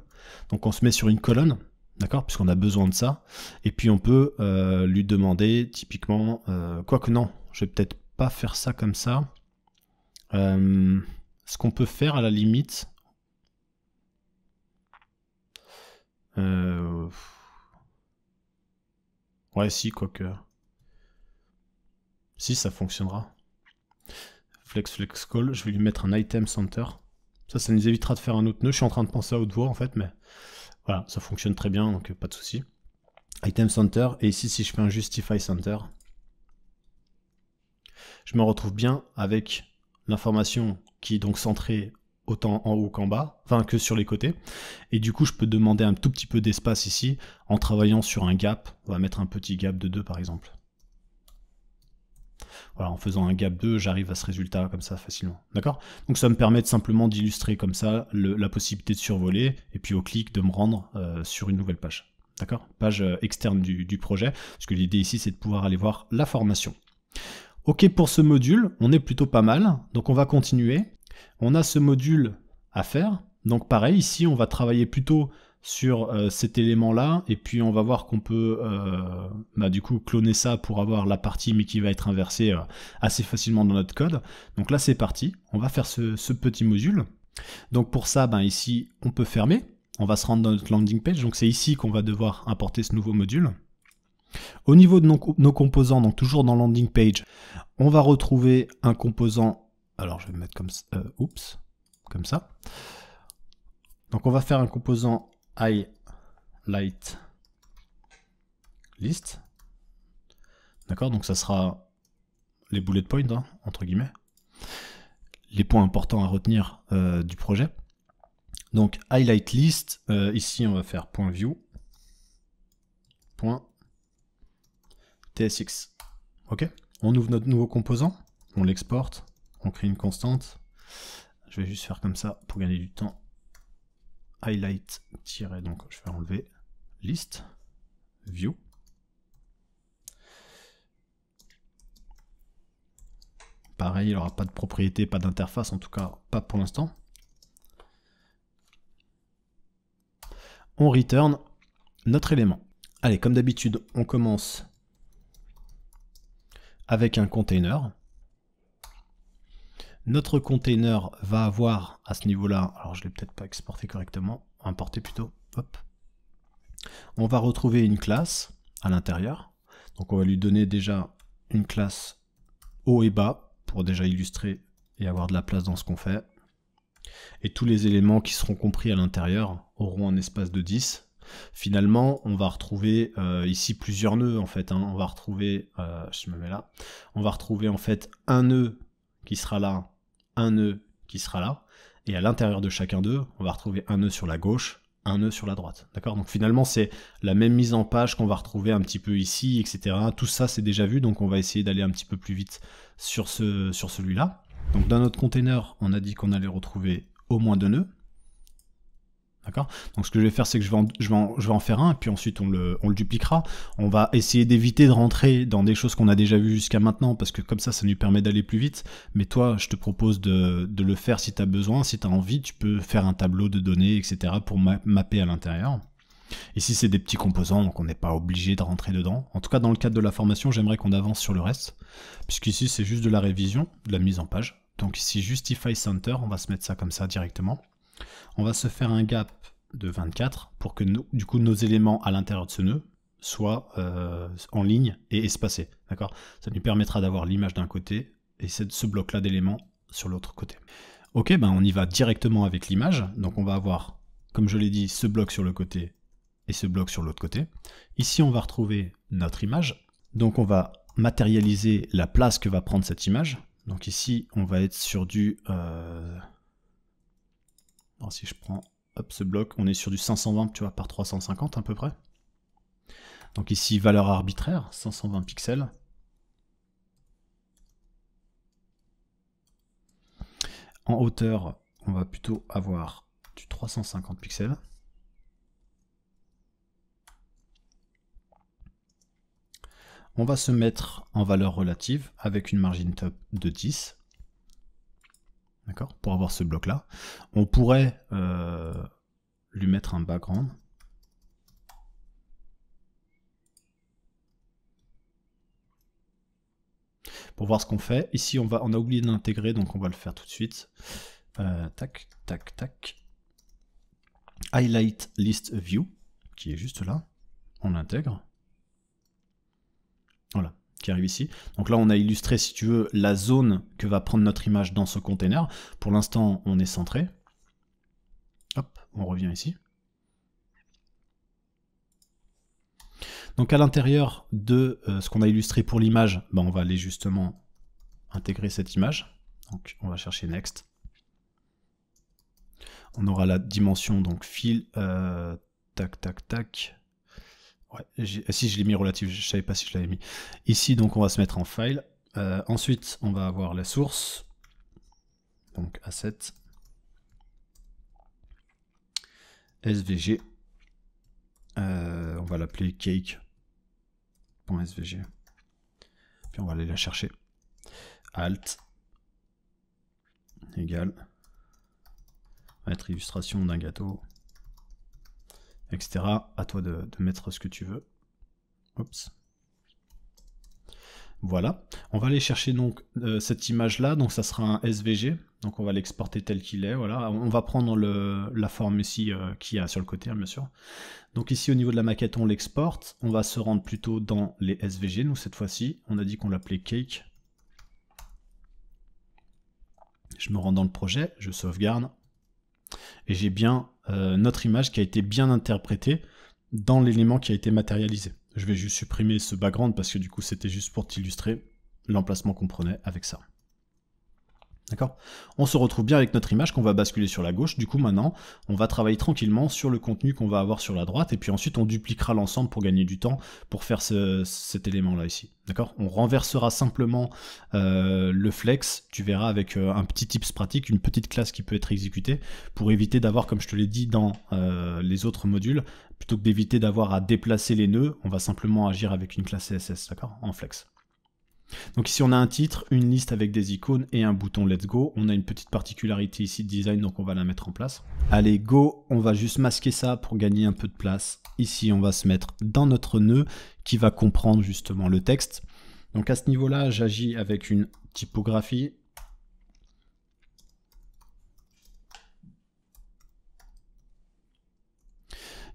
Donc on se met sur une colonne, d'accord, puisqu'on a besoin de ça. Et puis on peut euh, lui demander typiquement, quoi euh, quoique non, je vais peut-être pas faire ça comme ça. ce qu'on peut faire à la limite. Ouais, si, quoique. Si, ça fonctionnera. Flex Flex Call, je vais lui mettre un item center. Ça, ça nous évitera de faire un autre nœud. Je suis en train de penser à autre voix en fait, mais voilà, ça fonctionne très bien, donc pas de souci. Item Center, et ici si je fais un Justify Center, je me retrouve bien avec l'information qui est donc centrée autant en haut qu'en bas, enfin que sur les côtés. Et du coup, je peux demander un tout petit peu d'espace ici en travaillant sur un gap. On va mettre un petit gap de 2 par exemple. Voilà, en faisant un gap 2, j'arrive à ce résultat comme ça facilement. D'accord Donc ça me permet de simplement d'illustrer comme ça la possibilité de survoler et puis au clic de me rendre euh, sur une nouvelle page. D'accord Page euh, externe du, du projet, parce que l'idée ici c'est de pouvoir aller voir la formation. Ok pour ce module, on est plutôt pas mal, donc on va continuer. On a ce module à faire, donc pareil, ici on va travailler plutôt sur euh, cet élément-là, et puis on va voir qu'on peut euh, bah, du coup cloner ça pour avoir la partie mais qui va être inversée euh, assez facilement dans notre code. Donc là c'est parti, on va faire ce, petit module. Donc pour ça, ben, ici on peut fermer, on va se rendre dans notre landing page, donc c'est ici qu'on va devoir importer ce nouveau module. Au niveau de nos, composants, donc toujours dans landing page, on va retrouver un composant, alors je vais me mettre comme ça, oups, comme ça. Donc on va faire un composant highlight list. D'accord Donc ça sera les bullet points, hein, entre guillemets. Les points importants à retenir euh, du projet. Donc highlight list, euh, ici on va faire point .view. Point .tsx. Ok On ouvre notre nouveau composant, on l'exporte, on crée une constante. Je vais juste faire comme ça pour gagner du temps highlight donc je vais enlever list, view. Pareil, il n'aura pas de propriété, pas d'interface, en tout cas pas pour l'instant. On return notre élément. Allez, comme d'habitude, on commence avec un container. Notre container va avoir à ce niveau-là, alors je ne l'ai peut-être pas exporté correctement, importé plutôt, hop. On va retrouver une classe à l'intérieur. Donc on va lui donner déjà une classe haut et bas pour déjà illustrer et avoir de la place dans ce qu'on fait. Et tous les éléments qui seront compris à l'intérieur auront un espace de 10. Finalement, on va retrouver euh, ici plusieurs nœuds en fait. Hein. On va retrouver, euh, je me mets là, on va retrouver en fait un nœud qui sera là un nœud qui sera là, et à l'intérieur de chacun d'eux, on va retrouver un nœud sur la gauche, un nœud sur la droite. D'accord Donc finalement, c'est la même mise en page qu'on va retrouver un petit peu ici, etc. Tout ça, c'est déjà vu, donc on va essayer d'aller un petit peu plus vite sur, ce, sur celui-là. Donc dans notre container, on a dit qu'on allait retrouver au moins deux nœuds. Donc ce que je vais faire, c'est que je vais, en, faire un, puis ensuite on le, dupliquera. On va essayer d'éviter de rentrer dans des choses qu'on a déjà vues jusqu'à maintenant, parce que comme ça, ça nous permet d'aller plus vite. Mais toi, je te propose de, le faire si tu as besoin, si tu as envie, tu peux faire un tableau de données, etc. pour mapper à l'intérieur. Ici, c'est des petits composants, donc on n'est pas obligé de rentrer dedans. En tout cas, dans le cadre de la formation, j'aimerais qu'on avance sur le reste, puisqu'ici, c'est juste de la révision, de la mise en page. Donc ici, Justify Center, on va se mettre ça comme ça directement. On va se faire un gap de 24 pour que du coup nos éléments à l'intérieur de ce nœud soient euh, en ligne et espacés. D'accord Ça nous permettra d'avoir l'image d'un côté et ce bloc-là d'éléments sur l'autre côté. Ok, ben on y va directement avec l'image. Donc on va avoir, comme je l'ai dit, ce bloc sur le côté et ce bloc sur l'autre côté. Ici, on va retrouver notre image. Donc on va matérialiser la place que va prendre cette image. Donc ici, on va être sur du... Euh, si je prends ce bloc, on est sur du 520 tu par 350 à peu près. Donc ici, valeur arbitraire, 520 pixels. En hauteur, on va plutôt avoir du 350 pixels. On va se mettre en valeur relative avec une margin top de 10 d'accord Pour avoir ce bloc-là. On pourrait euh, lui mettre un background. Pour voir ce qu'on fait. Ici, on, va, on a oublié de l'intégrer, donc on va le faire tout de suite. Euh, tac, tac, tac. Highlight list view, qui est juste là. On l'intègre qui arrive ici. Donc là, on a illustré, si tu veux, la zone que va prendre notre image dans ce container. Pour l'instant, on est centré. Hop, on revient ici. Donc à l'intérieur de euh, ce qu'on a illustré pour l'image, ben, on va aller justement intégrer cette image. Donc on va chercher Next. On aura la dimension donc fil, euh, tac, tac, tac, ah, si je l'ai mis relative, je savais pas si je l'avais mis. Ici, donc, on va se mettre en file. Euh, ensuite, on va avoir la source. Donc, asset. SVG. Euh, on va l'appeler cake.svg. Puis on va aller la chercher. Alt égal mettre illustration d'un gâteau etc. À toi de, mettre ce que tu veux. Voilà. On va aller chercher donc euh, cette image là, donc ça sera un SVG, donc on va l'exporter tel qu'il est, voilà. On va prendre le, la forme ici qui euh, qu'il a sur le côté hein, bien sûr. Donc ici au niveau de la maquette on l'exporte, on va se rendre plutôt dans les SVG, nous cette fois-ci, on a dit qu'on l'appelait cake. Je me rends dans le projet, je sauvegarde, et j'ai bien euh, notre image qui a été bien interprétée dans l'élément qui a été matérialisé. Je vais juste supprimer ce background parce que du coup c'était juste pour t'illustrer l'emplacement qu'on prenait avec ça. D'accord On se retrouve bien avec notre image qu'on va basculer sur la gauche. Du coup, maintenant, on va travailler tranquillement sur le contenu qu'on va avoir sur la droite. Et puis ensuite, on dupliquera l'ensemble pour gagner du temps pour faire cet élément-là ici. D'accord On renversera simplement euh, le flex. Tu verras avec euh, un petit tips pratique, une petite classe qui peut être exécutée pour éviter d'avoir, comme je te l'ai dit dans euh, les autres modules, plutôt que d'éviter d'avoir à déplacer les nœuds, on va simplement agir avec une classe CSS, d'accord En flex. Donc ici on a un titre, une liste avec des icônes et un bouton Let's Go. On a une petite particularité ici de design, donc on va la mettre en place. Allez, go, on va juste masquer ça pour gagner un peu de place. Ici on va se mettre dans notre nœud qui va comprendre justement le texte. Donc à ce niveau-là, j'agis avec une typographie.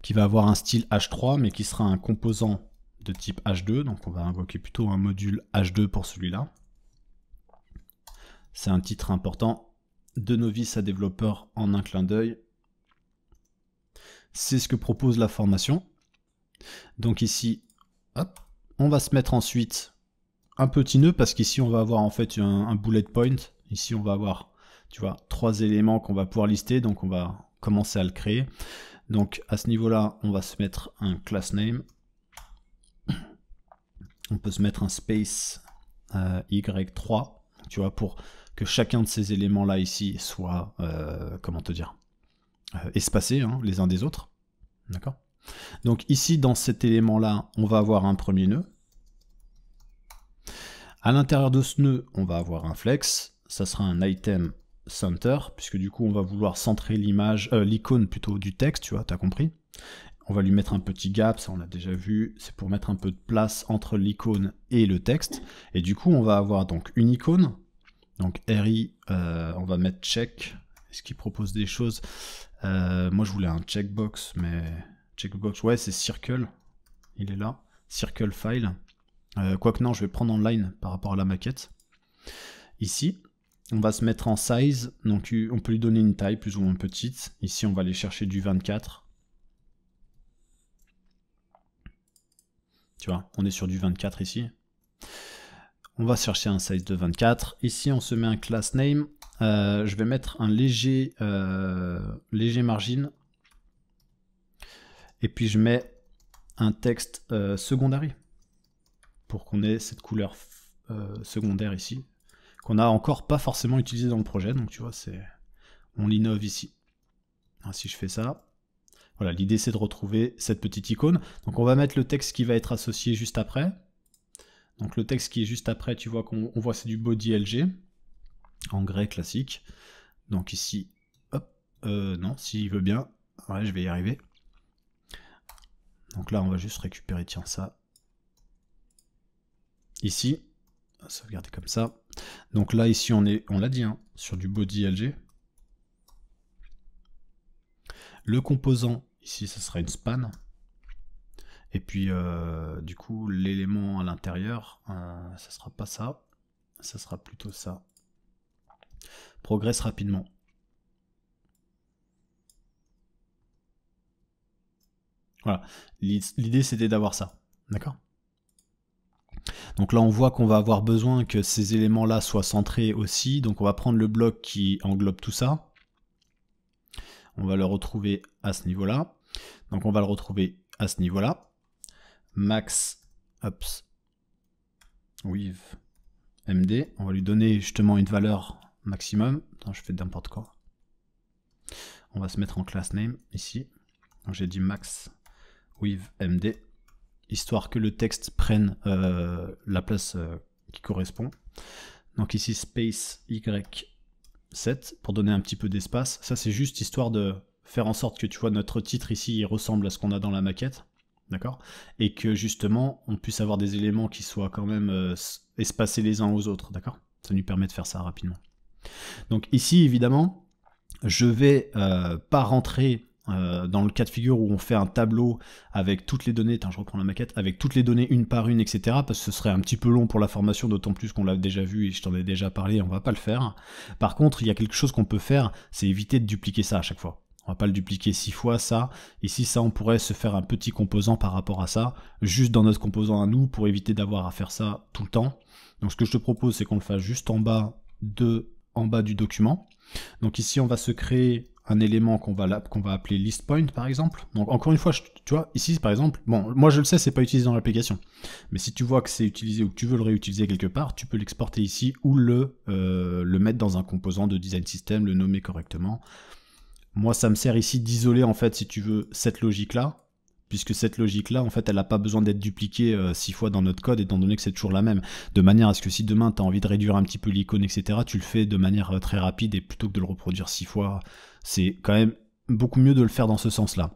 qui va avoir un style H3, mais qui sera un composant de type H2, donc on va invoquer plutôt un module H2 pour celui-là. C'est un titre important de novice à développeur en un clin d'œil. C'est ce que propose la formation. Donc ici, hop, on va se mettre ensuite un petit nœud parce qu'ici on va avoir en fait un, un, bullet point. Ici on va avoir, tu vois, trois éléments qu'on va pouvoir lister, donc on va commencer à le créer. Donc à ce niveau-là, on va se mettre un class name on peut se mettre un space euh, Y3, tu vois, pour que chacun de ces éléments-là ici soit, euh, comment te dire, euh, espacé espacés hein, les uns des autres. D'accord Donc ici, dans cet élément-là, on va avoir un premier nœud. À l'intérieur de ce nœud, on va avoir un flex. Ça sera un item center, puisque du coup, on va vouloir centrer l'image, l'icône plutôt du texte, tu vois, t'as compris. On va lui mettre un petit gap, ça on l'a déjà vu, c'est pour mettre un peu de place entre l'icône et le texte. Et du coup, on va avoir donc une icône, donc RI, euh, on va mettre check, est-ce qu'il propose des choses euh, Moi je voulais un checkbox, mais checkbox, ouais c'est circle, il est là, circle file. Euh, quoique non, je vais prendre en line par rapport à la maquette. Ici, on va se mettre en size, donc on peut lui donner une taille plus ou moins petite. Ici, on va aller chercher du 24. Tu vois, on est sur du 24 ici. On va chercher un size de 24. Ici, on se met un class name. Euh, je vais mettre un léger, euh, léger margin. Et puis, je mets un texte euh, secondaire. secondary pour qu'on ait cette couleur secondaire ici qu'on n'a encore pas forcément utilisé dans le projet. Donc, tu vois, c'est on l'innove ici. Ah, si je fais ça, voilà, l'idée c'est de retrouver cette petite icône. Donc on va mettre le texte qui va être associé juste après. Donc le texte qui est juste après, tu vois qu'on voit c'est du body LG, en grès classique. Donc ici, hop, euh, non, s'il veut bien, je vais y arriver. Donc là, on va juste récupérer, tiens, ça. Ici, sauvegarder comme ça. Donc là, ici, on est, on l'a dit, hein, sur du body LG. Le composant, ici, ce sera une span. Et puis, euh, du coup, l'élément à l'intérieur, ce euh, ça sera pas ça. Ça sera plutôt ça. Progresse rapidement. Voilà. L'idée, c'était d'avoir ça. D'accord donc là, on voit qu'on va avoir besoin que ces éléments-là soient centrés aussi. Donc on va prendre le bloc qui englobe tout ça. On va le retrouver à ce niveau-là. Donc on va le retrouver à ce niveau-là. Max ups with md. On va lui donner justement une valeur maximum. je fais n'importe quoi. On va se mettre en class name ici. j'ai dit max with md histoire que le texte prenne euh, la place euh, qui correspond. Donc ici space y 7 pour donner un petit peu d'espace. Ça, c'est juste histoire de faire en sorte que tu vois notre titre ici il ressemble à ce qu'on a dans la maquette. D'accord Et que justement, on puisse avoir des éléments qui soient quand même euh, espacés les uns aux autres. D'accord Ça nous permet de faire ça rapidement. Donc ici, évidemment, je vais euh, pas rentrer euh, dans le cas de figure où on fait un tableau avec toutes les données, je reprends la maquette, avec toutes les données une par une, etc., parce que ce serait un petit peu long pour la formation, d'autant plus qu'on l'a déjà vu et je t'en ai déjà parlé, on va pas le faire. Par contre, il y a quelque chose qu'on peut faire, c'est éviter de dupliquer ça à chaque fois. On va pas le dupliquer six fois, ça. Ici, ça, on pourrait se faire un petit composant par rapport à ça, juste dans notre composant à nous, pour éviter d'avoir à faire ça tout le temps. Donc ce que je te propose, c'est qu'on le fasse juste en bas de, en bas du document. Donc ici, on va se créer un élément qu'on va, va appeler list point par exemple. Donc encore une fois, tu vois, ici par exemple, bon, moi je le sais, c'est pas utilisé dans l'application. Mais si tu vois que c'est utilisé ou que tu veux le réutiliser quelque part, tu peux l'exporter ici ou le, euh, le mettre dans un composant de design system, le nommer correctement. Moi ça me sert ici d'isoler en fait, si tu veux, cette logique là puisque cette logique-là, en fait, elle n'a pas besoin d'être dupliquée euh, six fois dans notre code, étant donné que c'est toujours la même. De manière à ce que si demain tu as envie de réduire un petit peu l'icône, etc., tu le fais de manière euh, très rapide et plutôt que de le reproduire six fois, c'est quand même beaucoup mieux de le faire dans ce sens-là.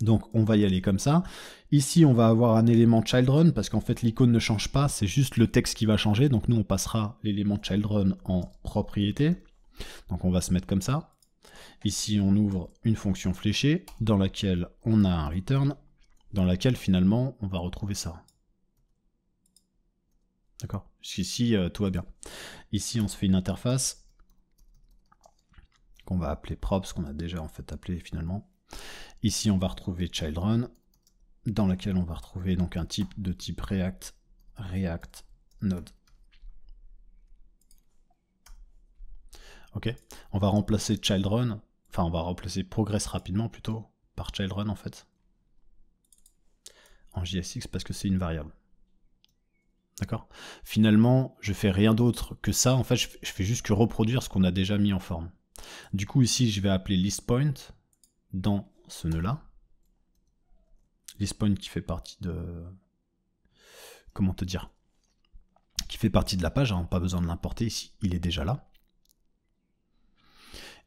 Donc on va y aller comme ça. Ici on va avoir un élément childrun parce qu'en fait l'icône ne change pas, c'est juste le texte qui va changer. Donc nous on passera l'élément childrun en propriété. Donc on va se mettre comme ça. Ici, on ouvre une fonction fléchée dans laquelle on a un return, dans laquelle finalement on va retrouver ça. D'accord Jusqu'ici, euh, tout va bien. Ici, on se fait une interface qu'on va appeler props, qu'on a déjà en fait appelé finalement. Ici, on va retrouver childrun, dans laquelle on va retrouver donc un type de type React, React Node ok On va remplacer childRun, enfin on va remplacer progress rapidement plutôt par childrun en fait en JSX parce que c'est une variable. D'accord Finalement, je fais rien d'autre que ça. En fait, je fais juste que reproduire ce qu'on a déjà mis en forme. Du coup, ici, je vais appeler listPoint dans ce nœud-là. ListPoint qui fait partie de... Comment te dire Qui fait partie de la page, n'a hein. pas besoin de l'importer ici, il est déjà là.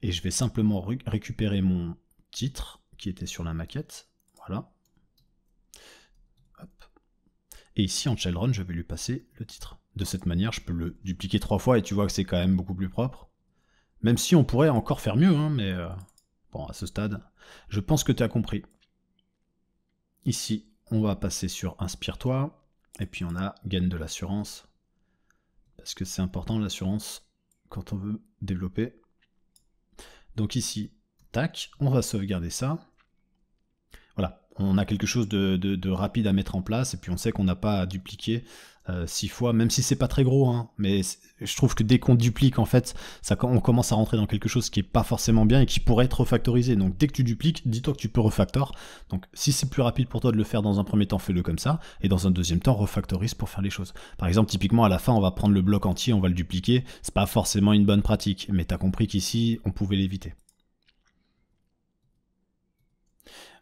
Et je vais simplement récupérer mon titre qui était sur la maquette. Voilà. Et ici, en shell run, je vais lui passer le titre. De cette manière, je peux le dupliquer trois fois et tu vois que c'est quand même beaucoup plus propre. Même si on pourrait encore faire mieux, hein, mais euh, bon, à ce stade, je pense que tu as compris. Ici, on va passer sur Inspire-toi, et puis on a Gain de l'assurance, parce que c'est important l'assurance quand on veut développer. Donc ici, tac, on va sauvegarder ça on a quelque chose de, rapide à mettre en place et puis on sait qu'on n'a pas à dupliquer euh, six fois, même si c'est pas très gros. Hein. mais je trouve que dès qu'on duplique, en fait, on commence à rentrer dans quelque chose qui est pas forcément bien et qui pourrait être refactorisé. Donc dès que tu dupliques, dis-toi que tu peux refactor. Donc si c'est plus rapide pour toi de le faire dans un premier temps, fais-le comme ça. Et dans un deuxième temps, refactorise pour faire les choses. Par exemple, typiquement à la fin, on va prendre le bloc entier, on va le dupliquer. C'est pas forcément une bonne pratique, mais t'as compris qu'ici, on pouvait l'éviter.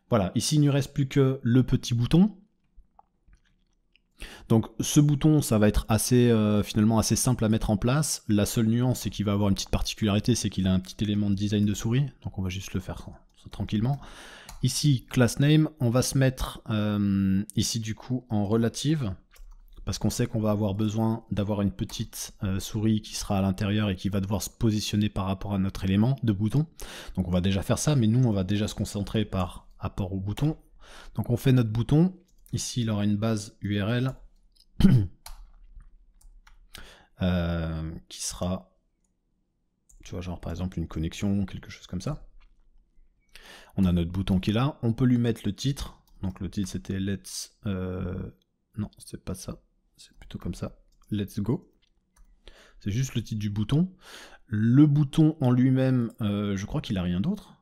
Voilà, ici il ne reste plus que le petit bouton. Donc ce bouton, ça va être assez euh, finalement assez simple à mettre en place. La seule nuance, c'est qu'il va avoir une petite particularité, c'est qu'il a un petit élément de design de souris. Donc on va juste le faire tranquillement. Ici, class name, on va se mettre euh, ici du coup en relative parce qu'on sait qu'on va avoir besoin d'avoir une petite euh, souris qui sera à l'intérieur et qui va devoir se positionner par rapport à notre élément de bouton. Donc on va déjà faire ça, mais nous on va déjà se concentrer par apport au bouton. Donc on fait notre bouton. Ici, il aura une base URL euh, qui sera, tu vois, genre par exemple une connexion, quelque chose comme ça. On a notre bouton qui est là. On peut lui mettre le titre. Donc le titre c'était Let's... Euh, non, c'est pas ça. C'est plutôt comme ça. Let's go. C'est juste le titre du bouton. Le bouton en lui-même, euh, je crois qu'il n'a rien d'autre.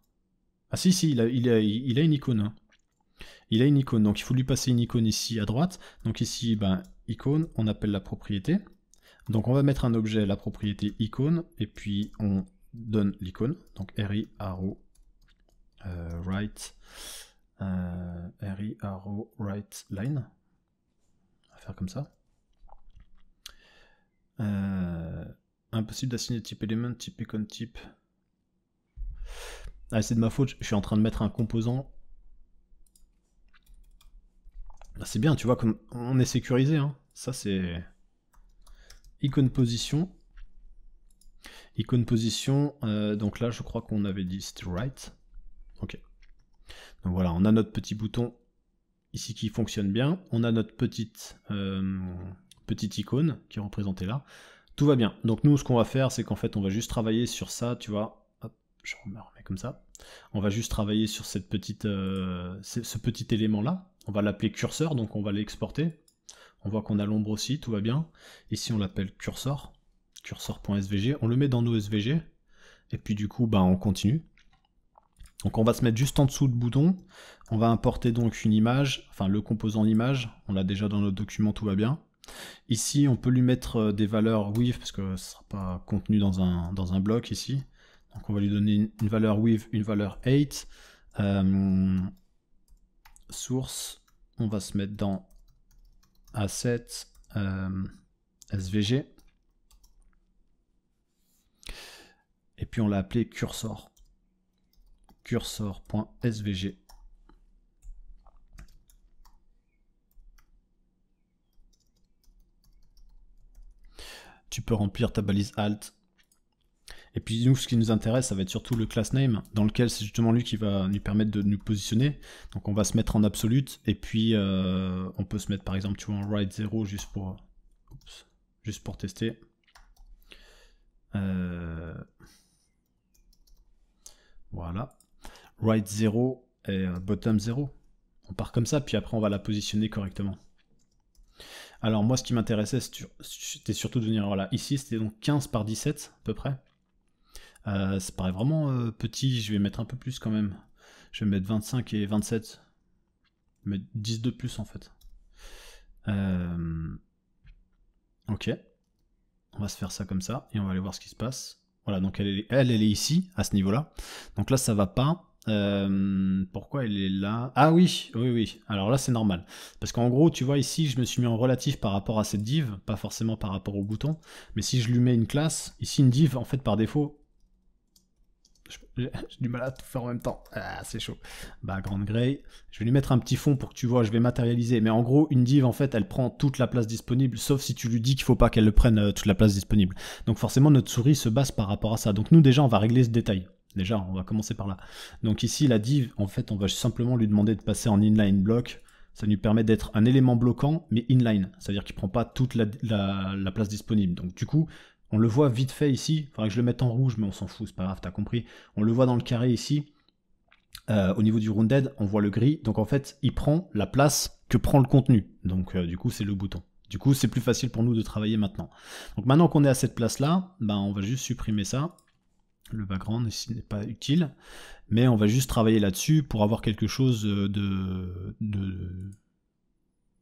Ah si, si, il a, il a, une icône. Hein. Il a une icône, donc il faut lui passer une icône ici à droite. Donc ici, ben, icône, on appelle la propriété. Donc on va mettre un objet, la propriété icône, et puis on donne l'icône. Donc RI arrow euh, right euh, arrow right line. On va faire comme ça. Euh, impossible d'assigner type element type icône type. Ah, c'est de ma faute, je suis en train de mettre un composant. Bah, c'est bien, tu vois, comme on est sécurisé. Hein. Ça, c'est icône position. Icône position, euh, donc là, je crois qu'on avait dit right. Ok. Donc voilà, on a notre petit bouton ici qui fonctionne bien. On a notre petite, euh, petite icône qui est représentée là. Tout va bien. Donc nous, ce qu'on va faire, c'est qu'en fait, on va juste travailler sur ça, tu vois, je remets comme ça. On va juste travailler sur cette petite, euh, ce petit élément-là. On va l'appeler curseur, donc on va l'exporter. On voit qu'on a l'ombre aussi, tout va bien. Ici, on l'appelle curseur. cursor.svg. On le met dans nos SVG. Et puis du coup, bah, on continue. Donc on va se mettre juste en dessous de bouton. On va importer donc une image, enfin le composant image. On l'a déjà dans notre document, tout va bien. Ici, on peut lui mettre euh, des valeurs WIF, parce que ce ne sera pas contenu dans un, dans un bloc ici. Donc on va lui donner une, valeur with, une valeur 8. Euh, source, on va se mettre dans asset euh, svg. Et puis on l'a appelé cursor. cursor.svg. Tu peux remplir ta balise alt et puis nous, ce qui nous intéresse, ça va être surtout le class name, dans lequel c'est justement lui qui va nous permettre de nous positionner. Donc on va se mettre en absolute, et puis euh, on peut se mettre par exemple, tu vois, en right 0 juste pour, juste pour tester. Euh, voilà. Right 0 et euh, bottom 0. On part comme ça, puis après on va la positionner correctement. Alors moi ce qui m'intéressait c'était surtout de venir voilà, ici, c'était donc 15 par 17 à peu près. Euh, ça paraît vraiment euh, petit, je vais mettre un peu plus quand même. Je vais mettre 25 et 27. Je mettre 10 de plus en fait. Euh, ok. On va se faire ça comme ça et on va aller voir ce qui se passe. Voilà, donc elle, elle, elle est ici, à ce niveau-là. Donc là, ça va pas. pourquoi elle est là Ah oui, oui, oui. Alors là, c'est normal. Parce qu'en gros, tu vois, ici, je me suis mis en relatif par rapport à cette div, pas forcément par rapport au bouton. Mais si je lui mets une classe, ici, une div, en fait, par défaut, J'ai du mal à tout faire en même temps. Ah, c'est chaud. Bah, grande gray. Je vais lui mettre un petit fond pour que tu vois, je vais matérialiser. Mais en gros, une div, en fait, elle prend toute la place disponible, sauf si tu lui dis qu'il faut pas qu'elle prenne euh, toute la place disponible. Donc forcément, notre souris se base par rapport à ça. Donc nous, déjà, on va régler ce détail. Déjà, on va commencer par là. Donc ici, la div, en fait, on va simplement lui demander de passer en inline block. Ça lui permet d'être un élément bloquant, mais inline. C'est-à-dire qu'il prend pas toute la place disponible. Donc du coup, on le voit vite fait ici, faudrait que je le mette en rouge, mais on s'en fout, c'est pas grave, t'as compris. On le voit dans le carré ici, euh, au niveau du rounded, on voit le gris, donc en fait, il prend la place que prend le contenu. Donc euh, du coup, c'est le bouton. Du coup, c'est plus facile pour nous de travailler maintenant. Donc maintenant qu'on est à cette place-là, bah, on va juste supprimer ça. Le background ici n'est pas utile, mais on va juste travailler là-dessus pour avoir quelque chose euh, de, de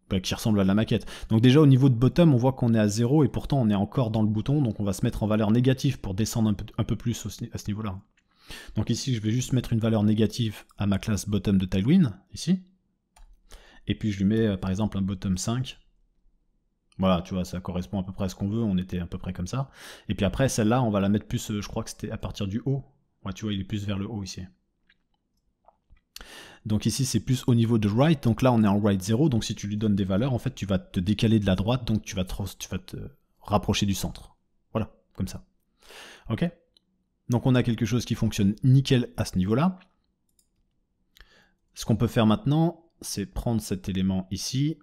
bah, qui ressemble à la maquette. Donc déjà au niveau de bottom, on voit qu'on est à 0 et pourtant on est encore dans le bouton, donc on va se mettre en valeur négative pour descendre un peu, un peu plus à ce niveau-là. Donc ici, je vais juste mettre une valeur négative à ma classe bottom de Tailwind, ici. Et puis je lui mets euh, par exemple un bottom 5. Voilà, tu vois, ça correspond à peu près à ce qu'on veut, on était à peu près comme ça. Et puis après, celle-là, on va la mettre plus, euh, je crois que c'était à partir du haut. Ouais, tu vois, il est plus vers le haut ici. Donc ici c'est plus au niveau de right, donc là on est en right 0, donc si tu lui donnes des valeurs, en fait tu vas te décaler de la droite, donc tu vas te, tu vas te rapprocher du centre. Voilà, comme ça. Ok Donc on a quelque chose qui fonctionne nickel à ce niveau-là. Ce qu'on peut faire maintenant, c'est prendre cet élément ici,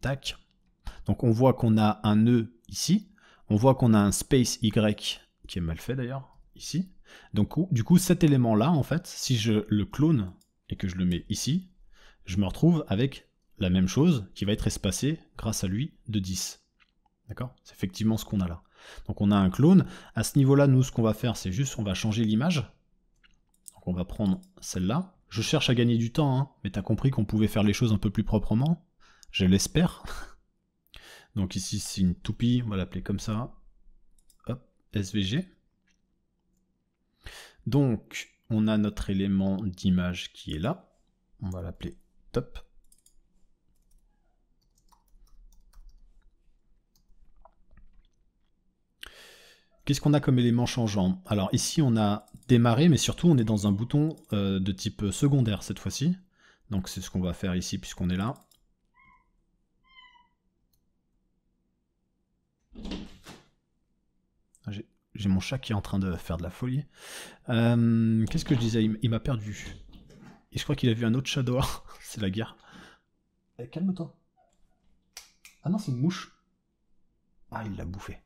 tac. Donc on voit qu'on a un nœud e ici, on voit qu'on a un space Y qui est mal fait d'ailleurs, ici. Donc du coup, cet élément-là, en fait, si je le clone et que je le mets ici, je me retrouve avec la même chose qui va être espacée grâce à lui de 10. D'accord C'est effectivement ce qu'on a là. Donc on a un clone. À ce niveau-là, nous, ce qu'on va faire, c'est juste on va changer l'image. Donc on va prendre celle-là. Je cherche à gagner du temps, hein, mais as compris qu'on pouvait faire les choses un peu plus proprement. Je l'espère. Donc ici, c'est une toupie, on va l'appeler comme ça. Hop, SVG. Donc, on a notre élément d'image qui est là. On va l'appeler top. Qu'est-ce qu'on a comme élément changeant Alors ici on a démarré, mais surtout on est dans un bouton euh, de type secondaire cette fois-ci. Donc c'est ce qu'on va faire ici puisqu'on est là. J'ai mon chat qui est en train de faire de la folie. Euh, qu'est-ce que je disais Il m'a perdu. Et je crois qu'il a vu un autre chat dehors. c'est la guerre. Eh, calme-toi. Ah non, c'est une mouche. Ah, il l'a bouffé.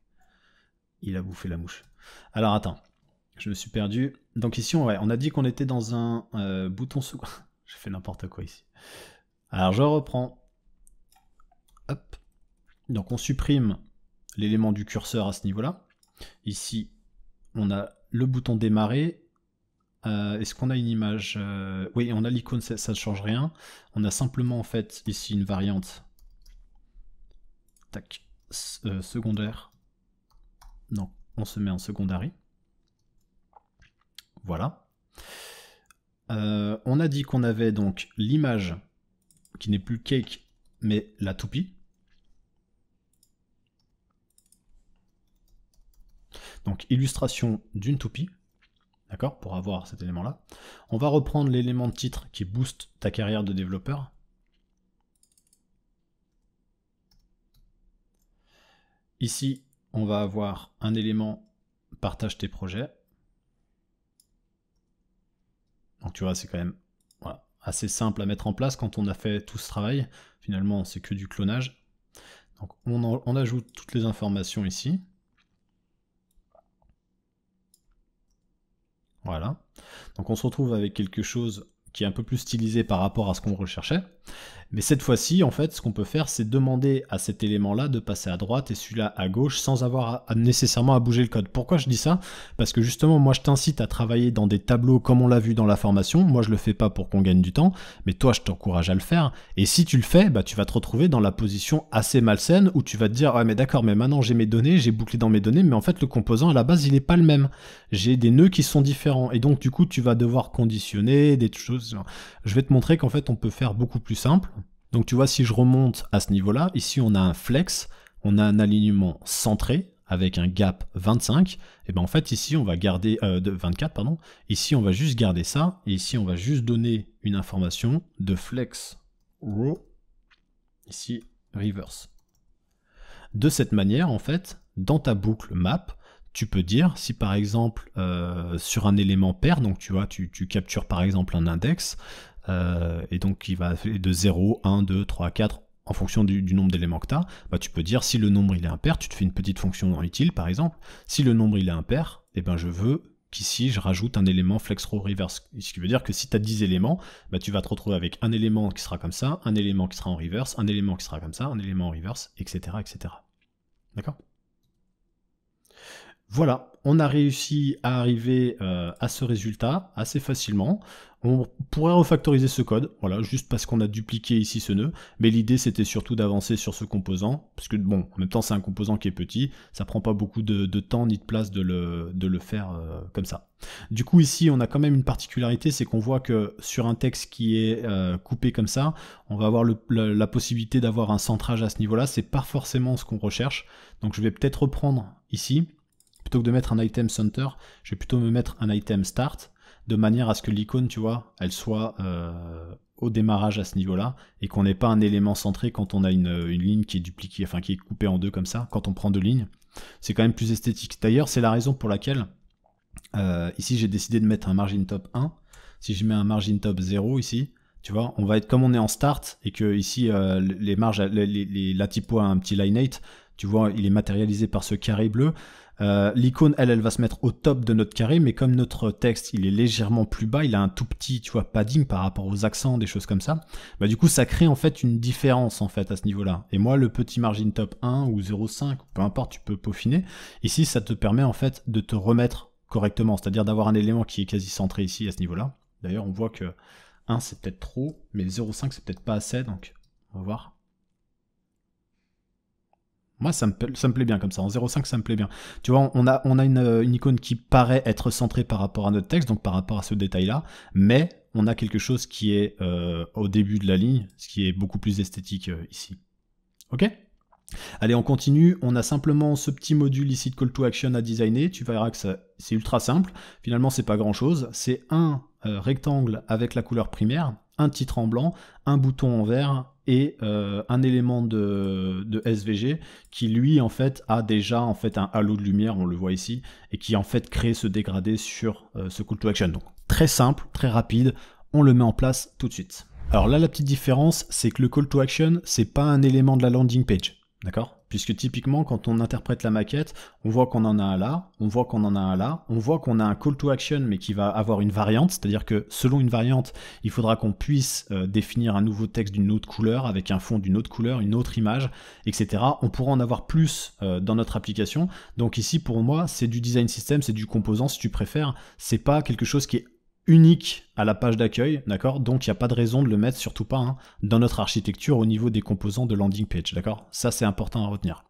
Il a bouffé la mouche. Alors attends, je me suis perdu. Donc ici, on, a dit qu'on était dans un euh, bouton sous. je fais n'importe quoi ici. Alors je reprends. Hop. Donc on supprime l'élément du curseur à ce niveau-là. Ici, on a le bouton démarrer. Euh, est-ce qu'on a une image euh, Oui, on a l'icône, ça ne change rien. On a simplement en fait ici une variante. Tac, euh, secondaire. Non, on se met en secondary. Voilà. on a dit qu'on avait donc l'image qui n'est plus cake mais la toupie. Donc illustration d'une toupie, d'accord, pour avoir cet élément-là. On va reprendre l'élément de titre qui booste ta carrière de développeur. Ici, on va avoir un élément partage tes projets. Donc tu vois, c'est quand même assez simple à mettre en place quand on a fait tout ce travail. Finalement, c'est que du clonage. Donc on ajoute toutes les informations ici. Voilà. Donc on se retrouve avec quelque chose qui est un peu plus stylisé par rapport à ce qu'on recherchait. Mais cette fois-ci, en fait, ce qu'on peut faire, c'est demander à cet élément-là de passer à droite et celui-là à gauche sans avoir nécessairement à bouger le code. Pourquoi je dis ça Parce que justement, moi, je t'incite à travailler dans des tableaux comme on l'a vu dans la formation. Moi, je le fais pas pour qu'on gagne du temps, mais toi, je t'encourage à le faire. Et si tu le fais, bah, tu vas te retrouver dans la position assez malsaine où tu vas te dire, ouais ah, mais d'accord, mais maintenant j'ai mes données, j'ai bouclé dans mes données, mais en fait, le composant à la base, il n'est pas le même. J'ai des nœuds qui sont différents. Et donc, du coup, tu vas devoir conditionner des choses. Je vais te montrer qu'en fait, on peut faire beaucoup plus simple. Donc tu vois, si je remonte à ce niveau-là, ici on a un flex, on a un alignement centré avec un gap 25, et ben en fait ici on va garder, euh, de 24 pardon, ici on va juste garder ça, et ici on va juste donner une information de flex row, ici reverse. De cette manière en fait, dans ta boucle map, tu peux dire si par exemple euh, sur un élément pair, donc tu vois, tu, tu captures par exemple un index, euh, et donc qui va de 0, 1, 2, 3, 4 en fonction du, nombre d'éléments que tu as, bah, tu peux dire si le nombre il est impair, tu te fais une petite fonction utile par exemple. Si le nombre il est impair, eh ben, je veux qu'ici je rajoute un élément flex row reverse. Ce qui veut dire que si tu as 10 éléments, bah, tu vas te retrouver avec un élément qui sera comme ça, un élément qui sera en reverse, un élément qui sera comme ça, un élément en reverse, etc. etc. D'accord Voilà, on a réussi à arriver euh, à ce résultat assez facilement. On pourrait refactoriser ce code, voilà, juste parce qu'on a dupliqué ici ce nœud, mais l'idée c'était surtout d'avancer sur ce composant, parce que bon, en même temps c'est un composant qui est petit, ça prend pas beaucoup de, temps ni de place de le, faire euh, comme ça. Du coup ici on a quand même une particularité, c'est qu'on voit que sur un texte qui est euh, coupé comme ça, on va avoir la, possibilité d'avoir un centrage à ce niveau-là, c'est pas forcément ce qu'on recherche, donc je vais peut-être reprendre ici, plutôt que de mettre un item center, je vais plutôt me mettre un item start, de manière à ce que l'icône, tu vois, elle soit euh, au démarrage à ce niveau-là, et qu'on n'ait pas un élément centré quand on a une, ligne qui est dupliquée, enfin qui est coupée en deux comme ça, quand on prend deux lignes. C'est quand même plus esthétique. D'ailleurs, c'est la raison pour laquelle euh, ici j'ai décidé de mettre un margin top 1. Si je mets un margin top 0 ici, tu vois, on va être comme on est en start et que ici euh, les marges, les, la typo a un petit line 8, tu vois, il est matérialisé par ce carré bleu. Euh, l'icône, elle, elle va se mettre au top de notre carré, mais comme notre texte, il est légèrement plus bas, il a un tout petit, tu vois, padding par rapport aux accents, des choses comme ça, bah du coup, ça crée en fait une différence, en fait, à ce niveau-là. Et moi, le petit margin top 1 ou 0,5, peu importe, tu peux peaufiner. Ici, ça te permet, en fait, de te remettre correctement, c'est-à-dire d'avoir un élément qui est quasi centré ici, à ce niveau-là. D'ailleurs, on voit que 1, c'est peut-être trop, mais 0,5, c'est peut-être pas assez, donc on va voir. Moi, ça me, plaît bien comme ça. En 0.5, ça me plaît bien. Tu vois, on a, on a euh, une, icône qui paraît être centrée par rapport à notre texte, donc par rapport à ce détail-là, mais on a quelque chose qui est euh, au début de la ligne, ce qui est beaucoup plus esthétique euh, ici. Ok Allez, on continue. On a simplement ce petit module ici de call to action à designer. Tu verras que c'est ultra simple. Finalement, c'est pas grand chose. C'est un rectangle avec la couleur primaire, un titre en blanc, un bouton en vert et euh, un élément de, SVG qui lui en fait a déjà en fait un halo de lumière, on le voit ici, et qui en fait crée ce dégradé sur euh, ce call to action. Donc très simple, très rapide, on le met en place tout de suite. Alors là la petite différence c'est que le call to action c'est pas un élément de la landing page, d'accord Puisque typiquement, quand on interprète la maquette, on voit qu'on en a un là, on voit qu'on en a un là, on voit qu'on a un call to action, mais qui va avoir une variante, c'est-à-dire que selon une variante, il faudra qu'on puisse euh, définir un nouveau texte d'une autre couleur, avec un fond d'une autre couleur, une autre image, etc. On pourra en avoir plus euh, dans notre application. Donc ici, pour moi, c'est du design system, c'est du composant, si tu préfères. C'est pas quelque chose qui est unique à la page d'accueil, d'accord Donc il n'y a pas de raison de le mettre, surtout pas, hein, dans notre architecture au niveau des composants de landing page, d'accord Ça c'est important à retenir.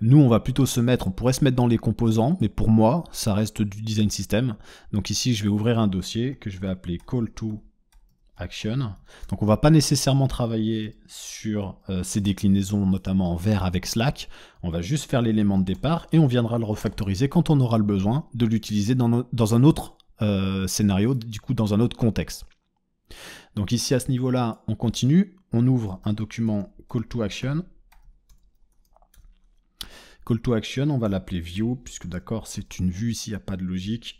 Nous, on va plutôt se mettre, on pourrait se mettre dans les composants, mais pour moi, ça reste du design system. Donc ici, je vais ouvrir un dossier que je vais appeler call to action. Donc on va pas nécessairement travailler sur euh, ces déclinaisons, notamment en vert avec Slack. On va juste faire l'élément de départ et on viendra le refactoriser quand on aura le besoin de l'utiliser dans, un autre euh, scénario, du coup dans un autre contexte. Donc ici à ce niveau-là, on continue, on ouvre un document call to action. Call to action, on va l'appeler view, puisque d'accord, c'est une vue, ici. Il n'y a pas de logique,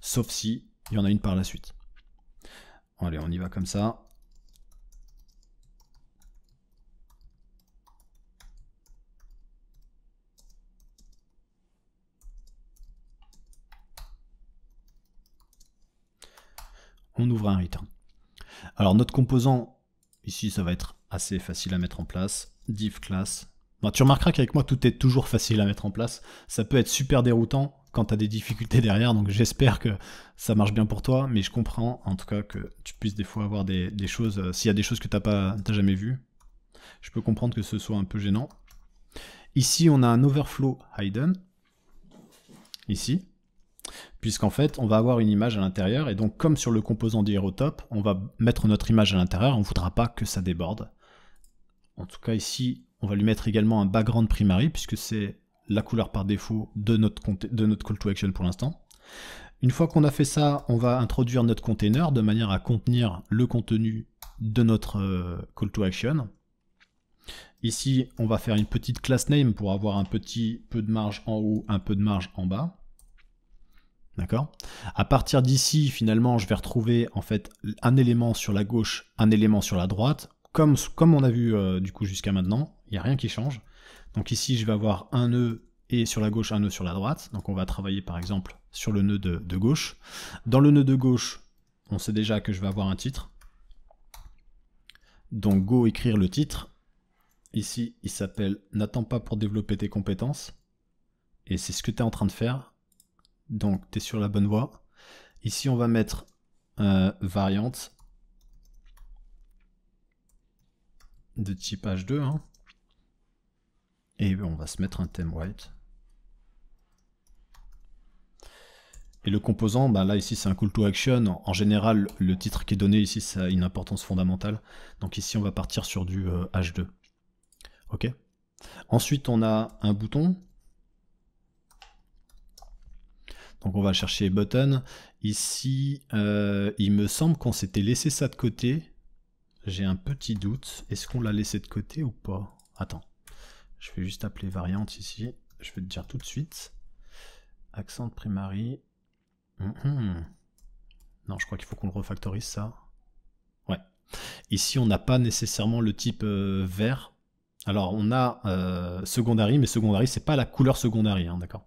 sauf si il y en a une par la suite. Allez, on y va comme ça. On ouvre un return. Alors notre composant, ici ça va être assez facile à mettre en place. Div class. Bah, tu remarqueras qu'avec moi tout est toujours facile à mettre en place. Ça peut être super déroutant, quand tu as des difficultés derrière. Donc j'espère que ça marche bien pour toi, mais je comprends en tout cas que tu puisses des fois avoir des, choses, euh, s'il y a des choses que tu n'as jamais vues, je peux comprendre que ce soit un peu gênant. Ici, on a un overflow hidden, ici, puisqu'en fait, on va avoir une image à l'intérieur, et donc comme sur le composant d'HeroTop, on va mettre notre image à l'intérieur, on ne voudra pas que ça déborde. En tout cas, ici, on va lui mettre également un background primary, puisque c'est la couleur par défaut de notre, de notre call to action pour l'instant. Une fois qu'on a fait ça, on va introduire notre container de manière à contenir le contenu de notre euh, call to action. Ici, on va faire une petite class name pour avoir un petit peu de marge en haut, un peu de marge en bas. D'accord À partir d'ici, finalement, je vais retrouver en fait un élément sur la gauche, un élément sur la droite. Comme, comme on a vu euh, du coup jusqu'à maintenant, il n'y a rien qui change. Donc ici, je vais avoir un nœud et sur la gauche un nœud sur la droite. Donc on va travailler par exemple sur le nœud de, gauche. Dans le nœud de gauche, on sait déjà que je vais avoir un titre. Donc go écrire le titre. Ici, il s'appelle N'attends pas pour développer tes compétences. Et c'est ce que tu es en train de faire. Donc tu es sur la bonne voie. Ici, on va mettre euh, variante de type H2. Et on va se mettre un thème white. Et le composant, ben là ici c'est un cool to action. En général, le titre qui est donné ici, ça a une importance fondamentale. Donc ici on va partir sur du H2. Euh, ok. Ensuite on a un bouton. Donc on va chercher button. Ici, euh, il me semble qu'on s'était laissé ça de côté. J'ai un petit doute. Est-ce qu'on l'a laissé de côté ou pas Attends. Je vais juste appeler variante ici. Je vais te dire tout de suite. Accent de primary. Mhm. Non, je crois qu'il faut qu'on le refactorise ça. Ouais. Ici, on n'a pas nécessairement le type euh, vert. Alors, on a euh, secondary, mais secondary, c'est pas la couleur secondary, hein, d'accord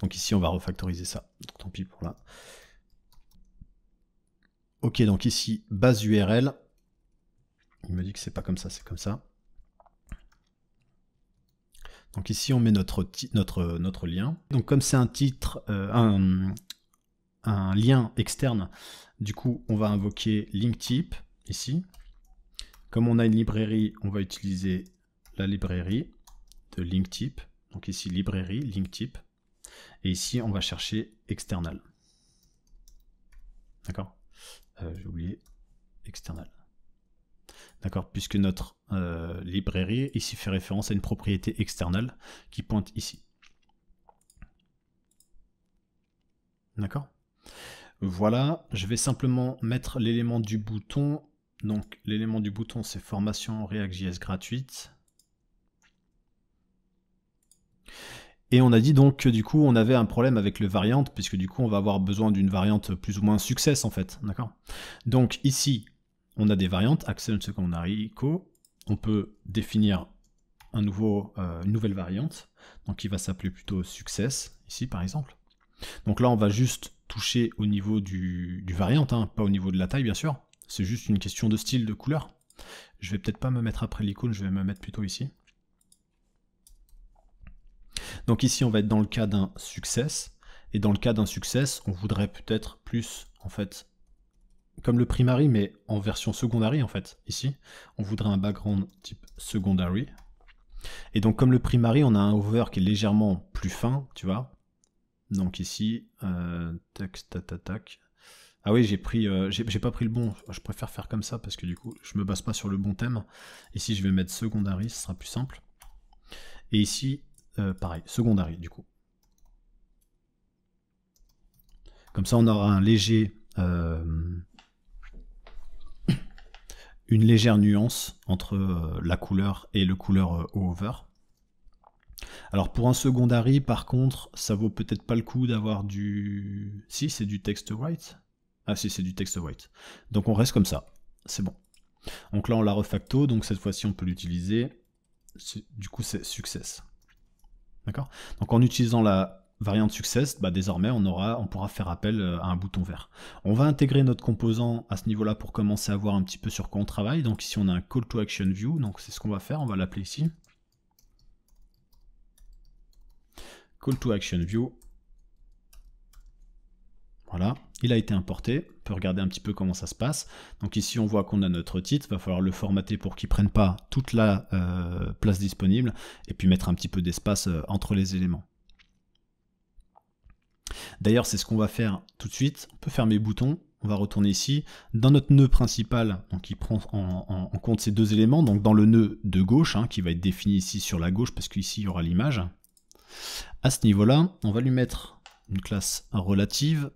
Donc ici, on va refactoriser ça. tant pis pour là. Ok, donc ici, base URL. Il me dit que c'est pas comme ça, c'est comme ça. Donc ici, on met notre, notre, notre lien. Donc comme c'est un titre, euh, un, lien externe, du coup, on va invoquer linkType ici. Comme on a une librairie, on va utiliser la librairie de type. Donc ici, librairie, linkType. Et ici, on va chercher external. D'accord euh, J'ai oublié external. D'accord Puisque notre euh, librairie ici fait référence à une propriété externe qui pointe ici. D'accord Voilà, je vais simplement mettre l'élément du bouton. Donc l'élément du bouton c'est formation React.js gratuite. Et on a dit donc que du coup on avait un problème avec le variante, puisque du coup on va avoir besoin d'une variante plus ou moins success en fait. D'accord Donc ici, on a des variantes, accent Secondary, echo. On peut définir un nouveau, euh, une nouvelle variante, donc qui va s'appeler plutôt success, ici par exemple. Donc là, on va juste toucher au niveau du, du variante, hein, pas au niveau de la taille bien sûr. C'est juste une question de style, de couleur. Je vais peut-être pas me mettre après l'icône, je vais me mettre plutôt ici. Donc ici, on va être dans le cas d'un success. Et dans le cas d'un success, on voudrait peut-être plus en fait comme le primary, mais en version secondary, en fait, ici. On voudrait un background type secondary. Et donc, comme le primary, on a un over qui est légèrement plus fin, tu vois. Donc ici, euh, tac, tac, tac, Ah oui, j'ai pris, euh, j'ai pas pris le bon. Je préfère faire comme ça parce que du coup, je me base pas sur le bon thème. Ici, je vais mettre secondary, ce sera plus simple. Et ici, euh, pareil, secondary, du coup. Comme ça, on aura un léger, une légère nuance entre euh, la couleur et le couleur euh, over. Alors pour un secondary, par contre, ça vaut peut-être pas le coup d'avoir du... Si, c'est du texte white Ah si, c'est du texte white. Donc on reste comme ça. C'est bon. Donc là, on l'a refacto, donc cette fois-ci, on peut l'utiliser. Du coup, c'est success. D'accord Donc en utilisant la variante success, bah désormais on, aura, on pourra faire appel euh, à un bouton vert. On va intégrer notre composant à ce niveau-là pour commencer à voir un petit peu sur quoi on travaille. Donc ici on a un call to action view, donc c'est ce qu'on va faire, on va l'appeler ici. Call to action view. Voilà, il a été importé. On peut regarder un petit peu comment ça se passe. Donc ici, on voit qu'on a notre titre. Il va falloir le formater pour qu'il ne prenne pas toute la euh, place disponible et puis mettre un petit peu d'espace euh, entre les éléments. D'ailleurs, c'est ce qu'on va faire tout de suite. On peut fermer boutons. On va retourner ici. Dans notre nœud principal, donc il prend en, compte ces deux éléments. Donc dans le nœud de gauche, hein, qui va être défini ici sur la gauche, parce qu'ici il y aura l'image. À ce niveau-là, on va lui mettre une classe relative.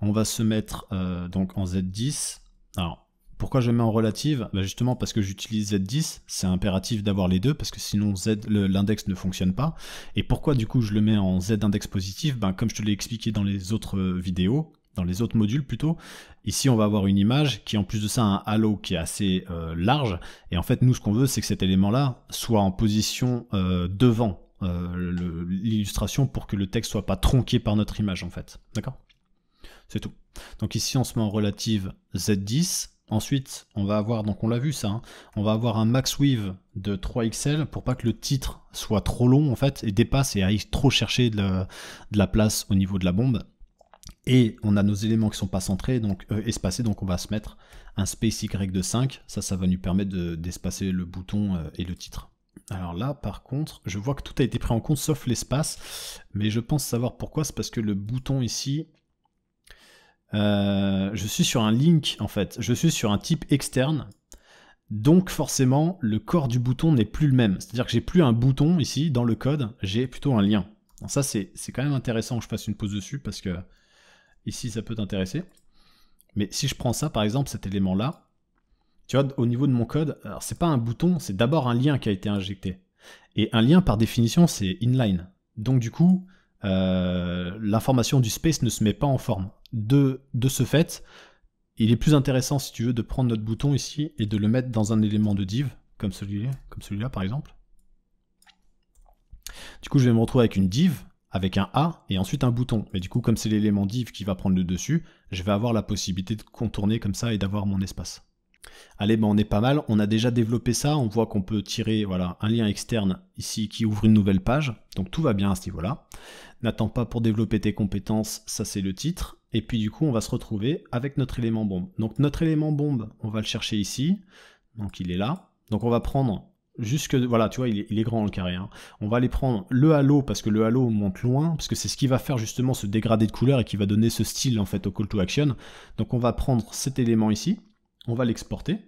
On va se mettre euh, donc en Z10. Alors, pourquoi je mets en relative bah, Justement parce que j'utilise Z10, c'est impératif d'avoir les deux parce que sinon Z l'index ne fonctionne pas. Et pourquoi du coup je le mets en Z index positif bah, Comme je te l'ai expliqué dans les autres euh, vidéos, dans les autres modules plutôt, ici on va avoir une image qui en plus de ça a un halo qui est assez euh, large. Et en fait nous ce qu'on veut c'est que cet élément là soit en position euh, devant l'illustration pour que le texte soit pas tronqué par notre image en fait. D'accord C'est tout. Donc ici on se met en relative Z10 Ensuite, on va avoir, donc on l'a vu ça, hein, on va avoir un max weave de 3XL pour pas que le titre soit trop long en fait et dépasse et aille trop chercher de la, place au niveau de la bombe. Et on a nos éléments qui sont pas centrés, donc euh, espacés, donc on va se mettre un space Y de 5. Ça, ça va nous permettre d'espacer le bouton euh, et le titre. Alors là, par contre, je vois que tout a été pris en compte sauf l'espace, mais je pense savoir pourquoi. C'est parce que le bouton ici, euh, je suis sur un link en fait, je suis sur un type externe. Donc forcément, le corps du bouton n'est plus le même. C'est-à-dire que j'ai plus un bouton ici dans le code, j'ai plutôt un lien. ça c'est quand même intéressant que je fasse une pause dessus parce que ici ça peut t'intéresser. Mais si je prends ça par exemple, cet élément là, tu vois, au niveau de mon code, alors c'est pas un bouton, c'est d'abord un lien qui a été injecté. Et un lien par définition c'est inline. Donc du coup, euh, l'information du space ne se met pas en forme de, ce fait, il est plus intéressant, si tu veux, de prendre notre bouton ici et de le mettre dans un élément de div, comme celui-là, comme celui par exemple. Du coup, je vais me retrouver avec une div, avec un A, et ensuite un bouton. Mais du coup, comme c'est l'élément div qui va prendre le dessus, je vais avoir la possibilité de contourner comme ça et d'avoir mon espace. Allez, ben on est pas mal, on a déjà développé ça, on voit qu'on peut tirer voilà, un lien externe ici qui ouvre une nouvelle page, donc tout va bien à ce niveau-là. N'attends pas pour développer tes compétences, ça c'est le titre. Et puis du coup, on va se retrouver avec notre élément bombe. Donc notre élément bombe, on va le chercher ici. Donc il est là. Donc on va prendre jusque... Voilà, tu vois, il est, grand le carré. Hein. On va aller prendre le halo, parce que le halo monte loin, parce que c'est ce qui va faire justement ce dégradé de couleur et qui va donner ce style en fait au call to action. Donc on va prendre cet élément ici, on va l'exporter.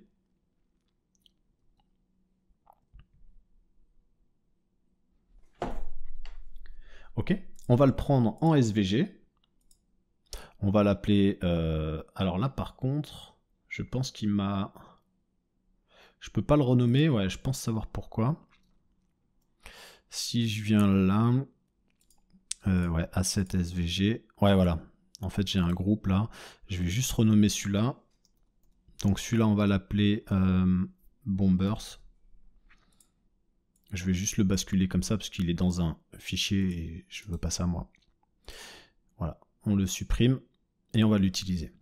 Ok, on va le prendre en SVG, on va l'appeler. Euh, alors là, par contre, je pense qu'il m'a. Je peux pas le renommer. Ouais, je pense savoir pourquoi. Si je viens là, euh, ouais, asset SVG. Ouais, voilà. En fait, j'ai un groupe là. Je vais juste renommer celui-là. Donc celui-là, on va l'appeler euh, Bombers. Je vais juste le basculer comme ça parce qu'il est dans un fichier et je veux pas ça moi. Voilà, on le supprime et on va l'utiliser.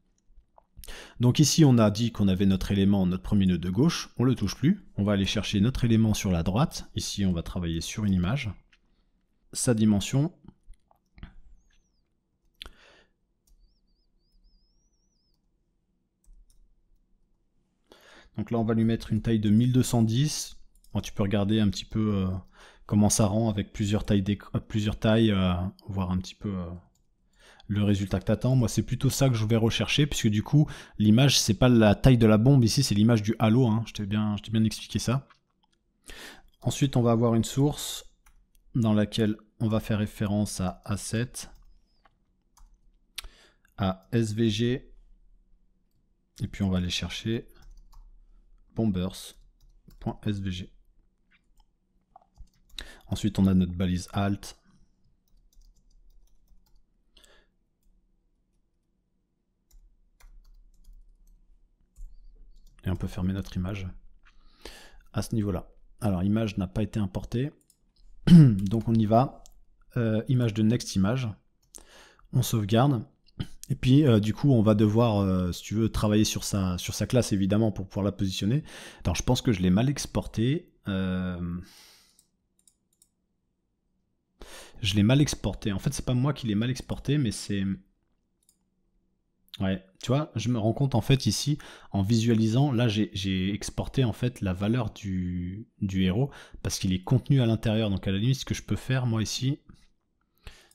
Donc ici, on a dit qu'on avait notre élément, notre premier nœud de gauche, on ne le touche plus. On va aller chercher notre élément sur la droite. Ici, on va travailler sur une image. Sa dimension. Donc là, on va lui mettre une taille de 1210. tu peux regarder un petit peu euh, comment ça rend avec plusieurs tailles, euh, plusieurs tailles euh, voir un petit peu le résultat que attends, Moi, c'est plutôt ça que je vais rechercher, puisque du coup, l'image, c'est pas la taille de la bombe ici, c'est l'image du halo. Hein. Je t'ai bien, bien expliqué ça. Ensuite, on va avoir une source dans laquelle on va faire référence à A7, à SVG, et puis on va aller chercher bombers.svg. Ensuite, on a notre balise alt, Et on peut fermer notre image à ce niveau-là. Alors, l'image n'a pas été importée. Donc on y va. Euh, image de next image. On sauvegarde. Et puis, euh, du coup, on va devoir, euh, si tu veux, travailler sur sa, sur sa classe, évidemment, pour pouvoir la positionner. Alors, je pense que je l'ai mal exporté. Je l'ai mal exporté. En fait, c'est pas moi qui l'ai mal exporté, mais c'est Ouais, tu vois, je me rends compte en fait ici, en visualisant, là j'ai exporté en fait la valeur du, héros parce qu'il est contenu à l'intérieur. Donc à la limite, ce que je peux faire moi ici,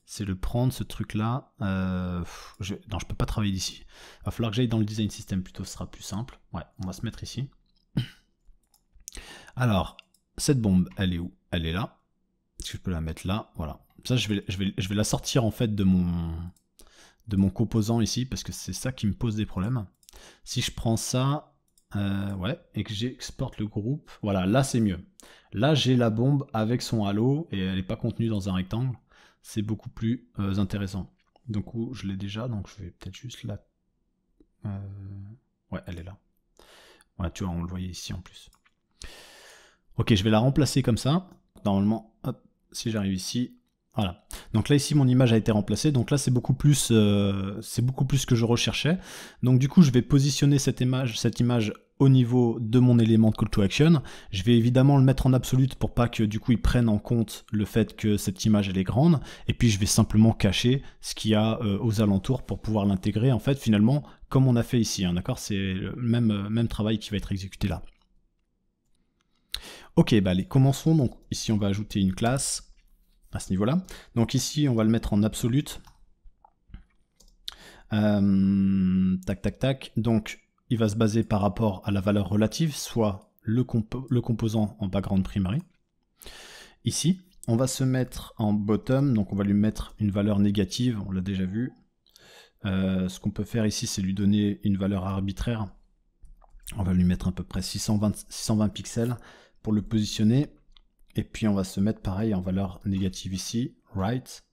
c'est le prendre ce truc là. Euh, je, non, je peux pas travailler d'ici. Va falloir que j'aille dans le design system plutôt, ce sera plus simple. Ouais, on va se mettre ici. Alors, cette bombe, elle est où Elle est là. Est-ce que je peux la mettre là Voilà. Ça, je vais la sortir en fait de mon de mon composant ici, parce que c'est ça qui me pose des problèmes. Si je prends ça, euh, ouais, et que j'exporte le groupe, voilà, là c'est mieux. Là j'ai la bombe avec son halo, et elle n'est pas contenue dans un rectangle, c'est beaucoup plus euh, intéressant. Donc je l'ai déjà, donc je vais peut-être juste la... Euh, ouais, elle est là. ouais tu vois, on le voyait ici en plus. Ok, je vais la remplacer comme ça. Normalement, hop, si j'arrive ici, voilà. Donc là ici mon image a été remplacée, donc là c'est beaucoup plus euh, c'est beaucoup plus ce que je recherchais. Donc du coup je vais positionner cette image, cette image au niveau de mon élément de call to action. Je vais évidemment le mettre en absolute pour pas que du coup il prenne en compte le fait que cette image elle est grande. Et puis je vais simplement cacher ce qu'il y a euh, aux alentours pour pouvoir l'intégrer en fait finalement comme on a fait ici. Hein, d'accord C'est le même, euh, même travail qui va être exécuté là. Ok, bah allez, commençons. Donc ici on va ajouter une classe à ce niveau-là. Donc ici, on va le mettre en absolute. Euh, tac, tac, tac. Donc, il va se baser par rapport à la valeur relative, soit le, le composant en background primary. Ici, on va se mettre en bottom, donc on va lui mettre une valeur négative, on l'a déjà vu. Euh, ce qu'on peut faire ici, c'est lui donner une valeur arbitraire. On va lui mettre à peu près 620, 620 pixels pour le positionner et puis on va se mettre pareil en valeur négative ici, right.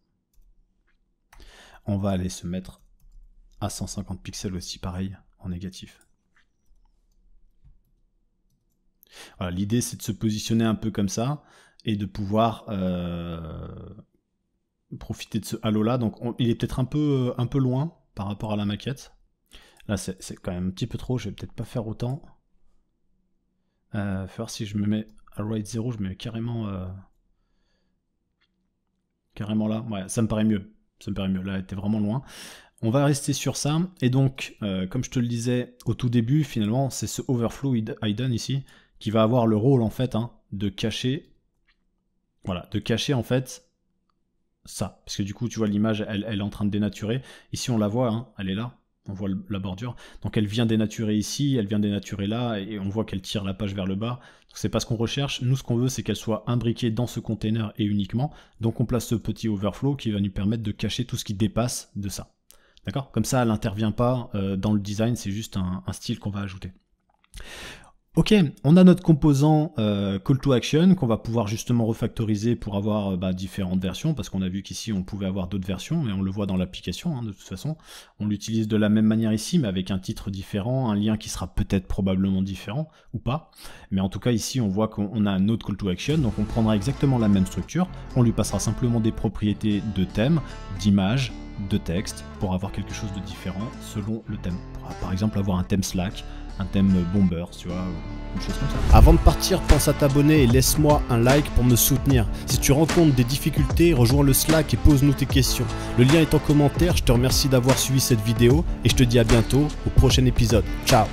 On va aller se mettre à 150 pixels aussi pareil en négatif. l'idée c'est de se positionner un peu comme ça et de pouvoir euh, profiter de ce halo là. Donc il est peut-être un peu, un peu loin par rapport à la maquette. Là c'est quand même un petit peu trop, je vais peut-être pas faire autant. Euh, faire si je me mets Alright 0, je mets carrément. Euh, carrément là. Ouais, ça me paraît mieux. Ça me paraît mieux. Là, était vraiment loin. On va rester sur ça. Et donc, euh, comme je te le disais au tout début, finalement, c'est ce overflow hidden ici qui va avoir le rôle en fait hein, de cacher. Voilà, de cacher en fait ça. Parce que du coup, tu vois, l'image, elle, est en train de dénaturer. Ici, on la voit, hein, elle est là on voit la bordure. Donc elle vient dénaturer ici, elle vient dénaturer là, et on voit qu'elle tire la page vers le bas. c'est pas ce qu'on recherche. Nous, ce qu'on veut, c'est qu'elle soit imbriquée dans ce container et uniquement. Donc on place ce petit overflow qui va nous permettre de cacher tout ce qui dépasse de ça. D'accord Comme ça, elle n'intervient pas euh, dans le design, c'est juste un style qu'on va ajouter. Ok, on a notre composant euh, call to action qu'on va pouvoir justement refactoriser pour avoir euh, bah, différentes versions, parce qu'on a vu qu'ici on pouvait avoir d'autres versions, et on le voit dans l'application hein, de toute façon. On l'utilise de la même manière ici, mais avec un titre différent, un lien qui sera peut-être probablement différent, ou pas. Mais en tout cas ici on voit qu'on a un autre call to action, donc on prendra exactement la même structure, on lui passera simplement des propriétés de thème, d'image, de texte, pour avoir quelque chose de différent selon le thème. On pourra par exemple avoir un thème Slack, un thème bomber, tu vois, une chose comme ça. Avant de partir, pense à t'abonner et laisse-moi un like pour me soutenir. Si tu rencontres des difficultés, rejoins le Slack et pose-nous tes questions. Le lien est en commentaire, je te remercie d'avoir suivi cette vidéo et je te dis à bientôt au prochain épisode. Ciao